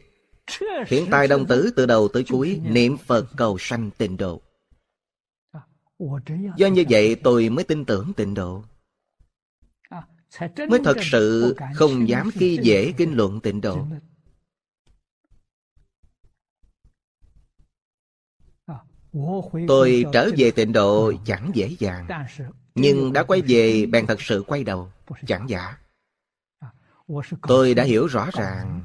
hiện tại đồng tử từ đầu tới cuối niệm Phật cầu sanh tịnh độ. À? Do như vậy tôi mới tin tưởng tịnh độ à, Mới thật sự không dám khi dễ kinh luận tịnh độ à, Tôi trở về tịnh độ chẳng dễ dàng Nhưng đã quay về bèn thật sự quay đầu Chẳng giả Tôi đã hiểu rõ ràng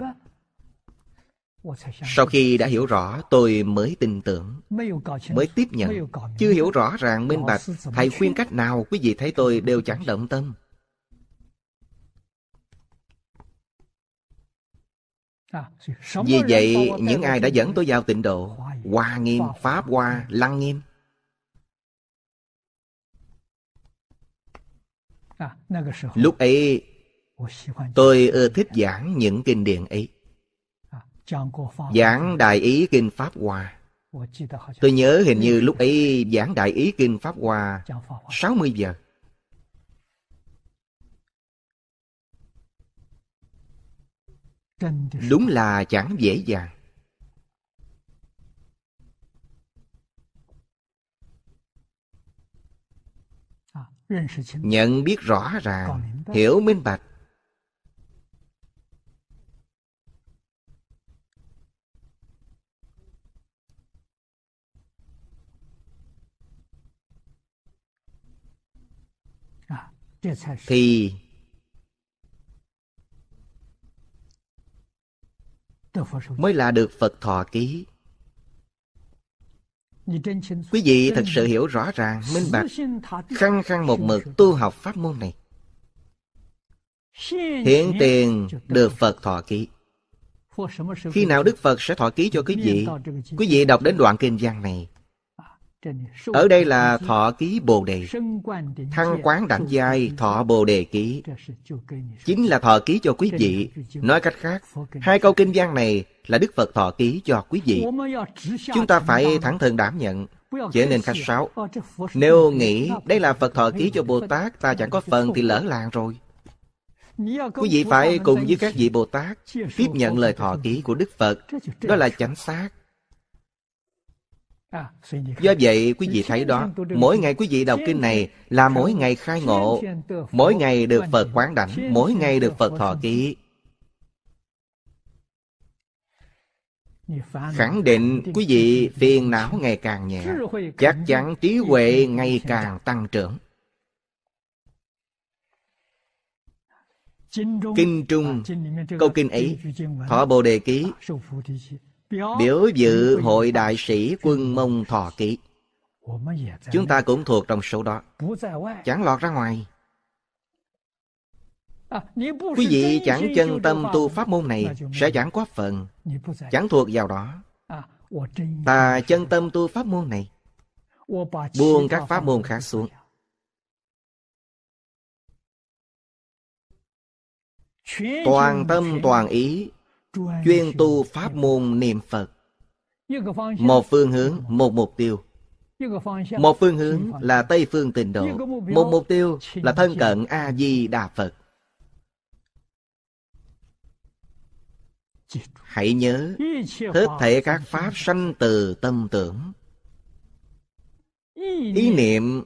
sau khi đã hiểu rõ tôi mới tin tưởng mới tiếp nhận chưa hiểu rõ ràng minh bạch thầy khuyên cách nào quý vị thấy tôi đều chẳng động tâm vì vậy những ai đã dẫn tôi vào tịnh độ hoa nghiêm pháp hoa lăng nghiêm lúc ấy tôi ưa thích giảng những kinh điển ấy giảng đại ý kinh pháp hoa tôi nhớ hình như lúc ấy giảng đại ý kinh pháp hoa 60 giờ đúng là chẳng dễ dàng à, nhận biết rõ ràng hiểu minh bạch thì mới là được Phật thọ ký. Quý vị thật sự hiểu rõ ràng, minh bạch, khăng khăng một mực tu học pháp môn này. Hiện tiền được Phật thọ ký. Khi nào Đức Phật sẽ thọ ký cho quý vị? Quý vị đọc đến đoạn kinh văn này, ở đây là thọ ký Bồ Đề. Thăng quán đẳng giai thọ Bồ Đề ký. Chính là thọ ký cho quý vị. Nói cách khác, hai câu kinh văn này là Đức Phật thọ ký cho quý vị. Chúng ta phải thẳng thừng đảm nhận, trở nên khách sáo. Nếu nghĩ đây là Phật thọ ký cho Bồ Tát, ta chẳng có phần thì lỡ làng rồi. Quý vị phải cùng với các vị Bồ Tát tiếp nhận lời thọ ký của Đức Phật. Đó là chánh xác. Do vậy quý vị thấy đó Mỗi ngày quý vị đọc kinh này Là mỗi ngày khai ngộ Mỗi ngày được Phật quán đảnh Mỗi ngày được Phật thọ ký Khẳng định quý vị phiền não ngày càng nhẹ Chắc chắn trí huệ ngày càng tăng trưởng Kinh Trung Câu kinh ấy Thọ Bồ Đề Ký biểu dự hội đại sĩ quân mông thọ ký chúng ta cũng thuộc trong số đó chẳng lọt ra ngoài à, quý vị chẳng à, chân tâm tu pháp môn này sẽ chẳng có phần chẳng thuộc vào đó ta chân tâm tu pháp môn này buông các pháp môn khác xuống toàn tâm toàn ý chuyên tu pháp môn niệm phật một phương hướng một mục tiêu một phương hướng là tây phương tịnh độ một mục tiêu là thân cận a di đà phật hãy nhớ hết thể các pháp sanh từ tâm tưởng ý niệm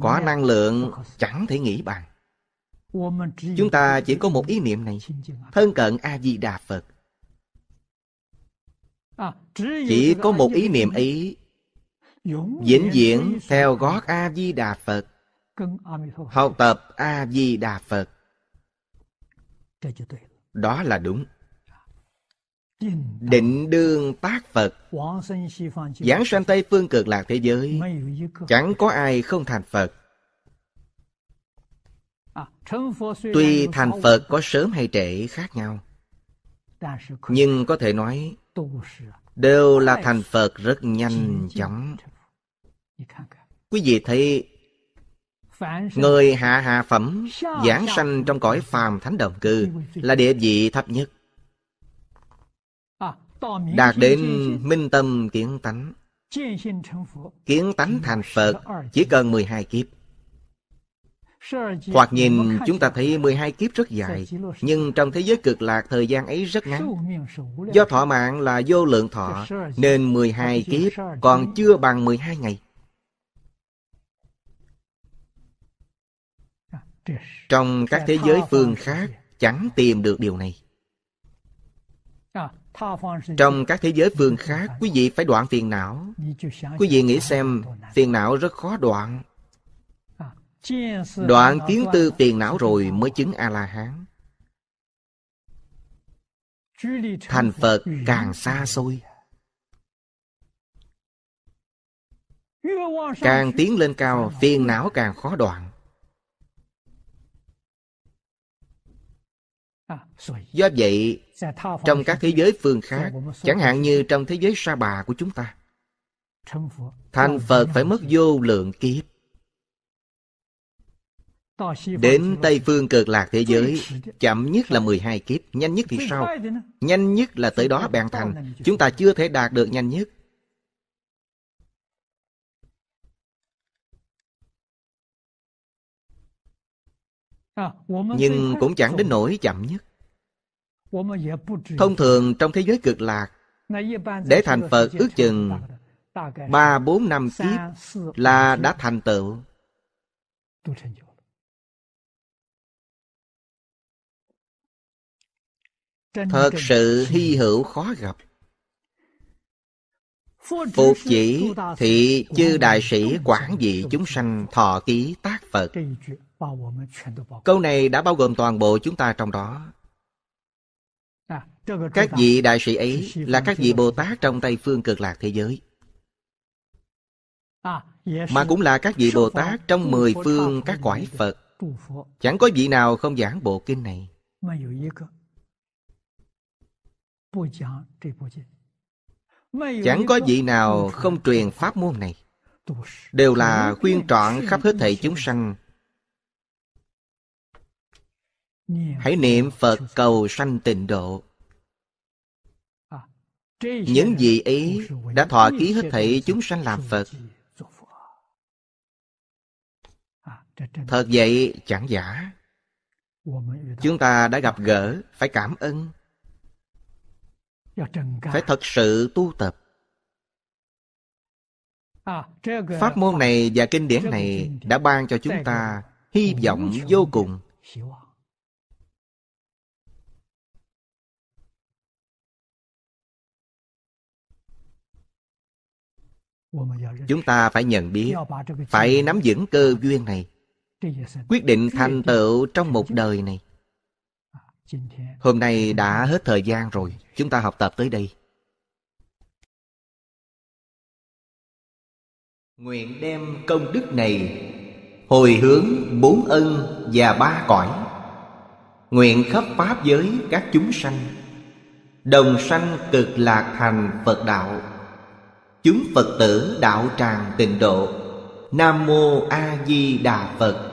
có năng lượng chẳng thể nghĩ bằng Chúng ta chỉ có một ý niệm này Thân cận A-di-đà Phật Chỉ có một ý niệm ấy Vĩnh viễn theo gót A-di-đà Phật Học tập A-di-đà Phật Đó là đúng Định đương tác Phật Giảng sanh Tây phương cực lạc thế giới Chẳng có ai không thành Phật À, Tuy thành Phật có sớm hay trễ khác nhau, nhưng có thể nói đều là thành Phật rất nhanh chóng. Quý vị thấy Người hạ hạ phẩm giảng sanh trong cõi phàm thánh đồng cư là địa vị thấp nhất. À, Đạt đến minh tâm kiến tánh. Kiến tánh thành Phật chỉ cần 12 kiếp. Hoặc nhìn chúng ta thấy 12 kiếp rất dài Nhưng trong thế giới cực lạc thời gian ấy rất ngắn Do thọ mạng là vô lượng thọ Nên 12 kiếp còn chưa bằng 12 ngày à, Trong các thế giới phương khác chẳng tìm được điều này à, trong các thế giới phương khác quý vị phải đoạn phiền não quý vị nghĩ xem phiền não rất khó đoạn Đoạn kiến tư phiền não rồi mới chứng A-la-hán Thành Phật càng xa xôi Càng tiến lên cao Phiền não càng khó đoạn Do vậy Trong các thế giới phương khác Chẳng hạn như trong thế giới sa bà của chúng ta Thành Phật phải mất vô lượng kiếp Đến Tây Phương cực lạc thế giới Chậm nhất là 12 kiếp Nhanh nhất thì sao? Nhanh nhất là tới đó bèn thành Chúng ta chưa thể đạt được nhanh nhất à, Nhưng cũng chẳng đến nỗi chậm nhất Thông thường trong thế giới cực lạc Để thành Phật ước chừng ba bốn năm kiếp Là đã thành tựu thật sự hy hữu khó gặp phục chỉ thì chư đại sĩ quản dị chúng sanh thọ ký tác phật câu này đã bao gồm toàn bộ chúng ta trong đó à, các vị đại sĩ ấy là các vị bồ tát trong tây phương cực lạc thế giới à, mà cũng là các vị bồ tát trong mười phương các cõi phật chẳng có vị nào không giảng bộ kinh này Chẳng có vị nào không truyền pháp môn này Đều là khuyên trọn khắp hết thảy chúng sanh Hãy niệm Phật cầu sanh tịnh độ Những vị ấy đã thọ ký hết thảy chúng sanh làm Phật Thật vậy chẳng giả Chúng ta đã gặp gỡ Phải cảm ơn phải thật sự tu tập à, pháp môn này và kinh điển này đã ban cho chúng ta hy vọng vô cùng chúng ta phải nhận biết phải nắm vững cơ duyên này quyết định thành tựu trong một đời này Hôm nay đã hết thời gian rồi, chúng ta học tập tới đây. Nguyện đem công đức này hồi hướng bốn ân và ba cõi. Nguyện khắp pháp giới các chúng sanh đồng sanh cực lạc thành Phật đạo. Chúng Phật tử đạo tràng tịnh độ. Nam mô A Di Đà Phật.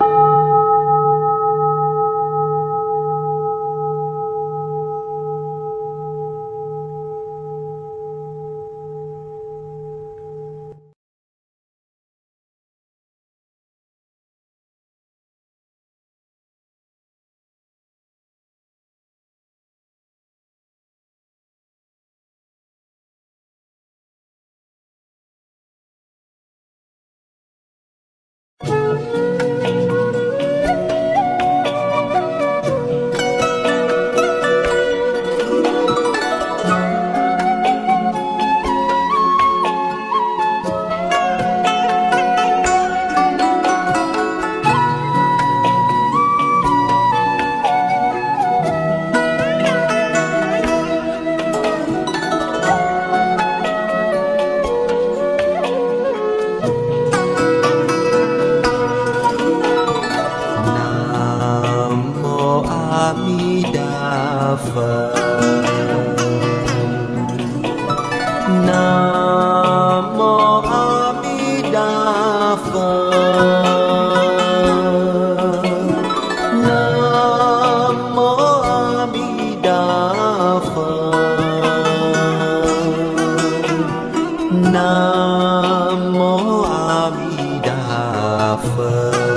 phật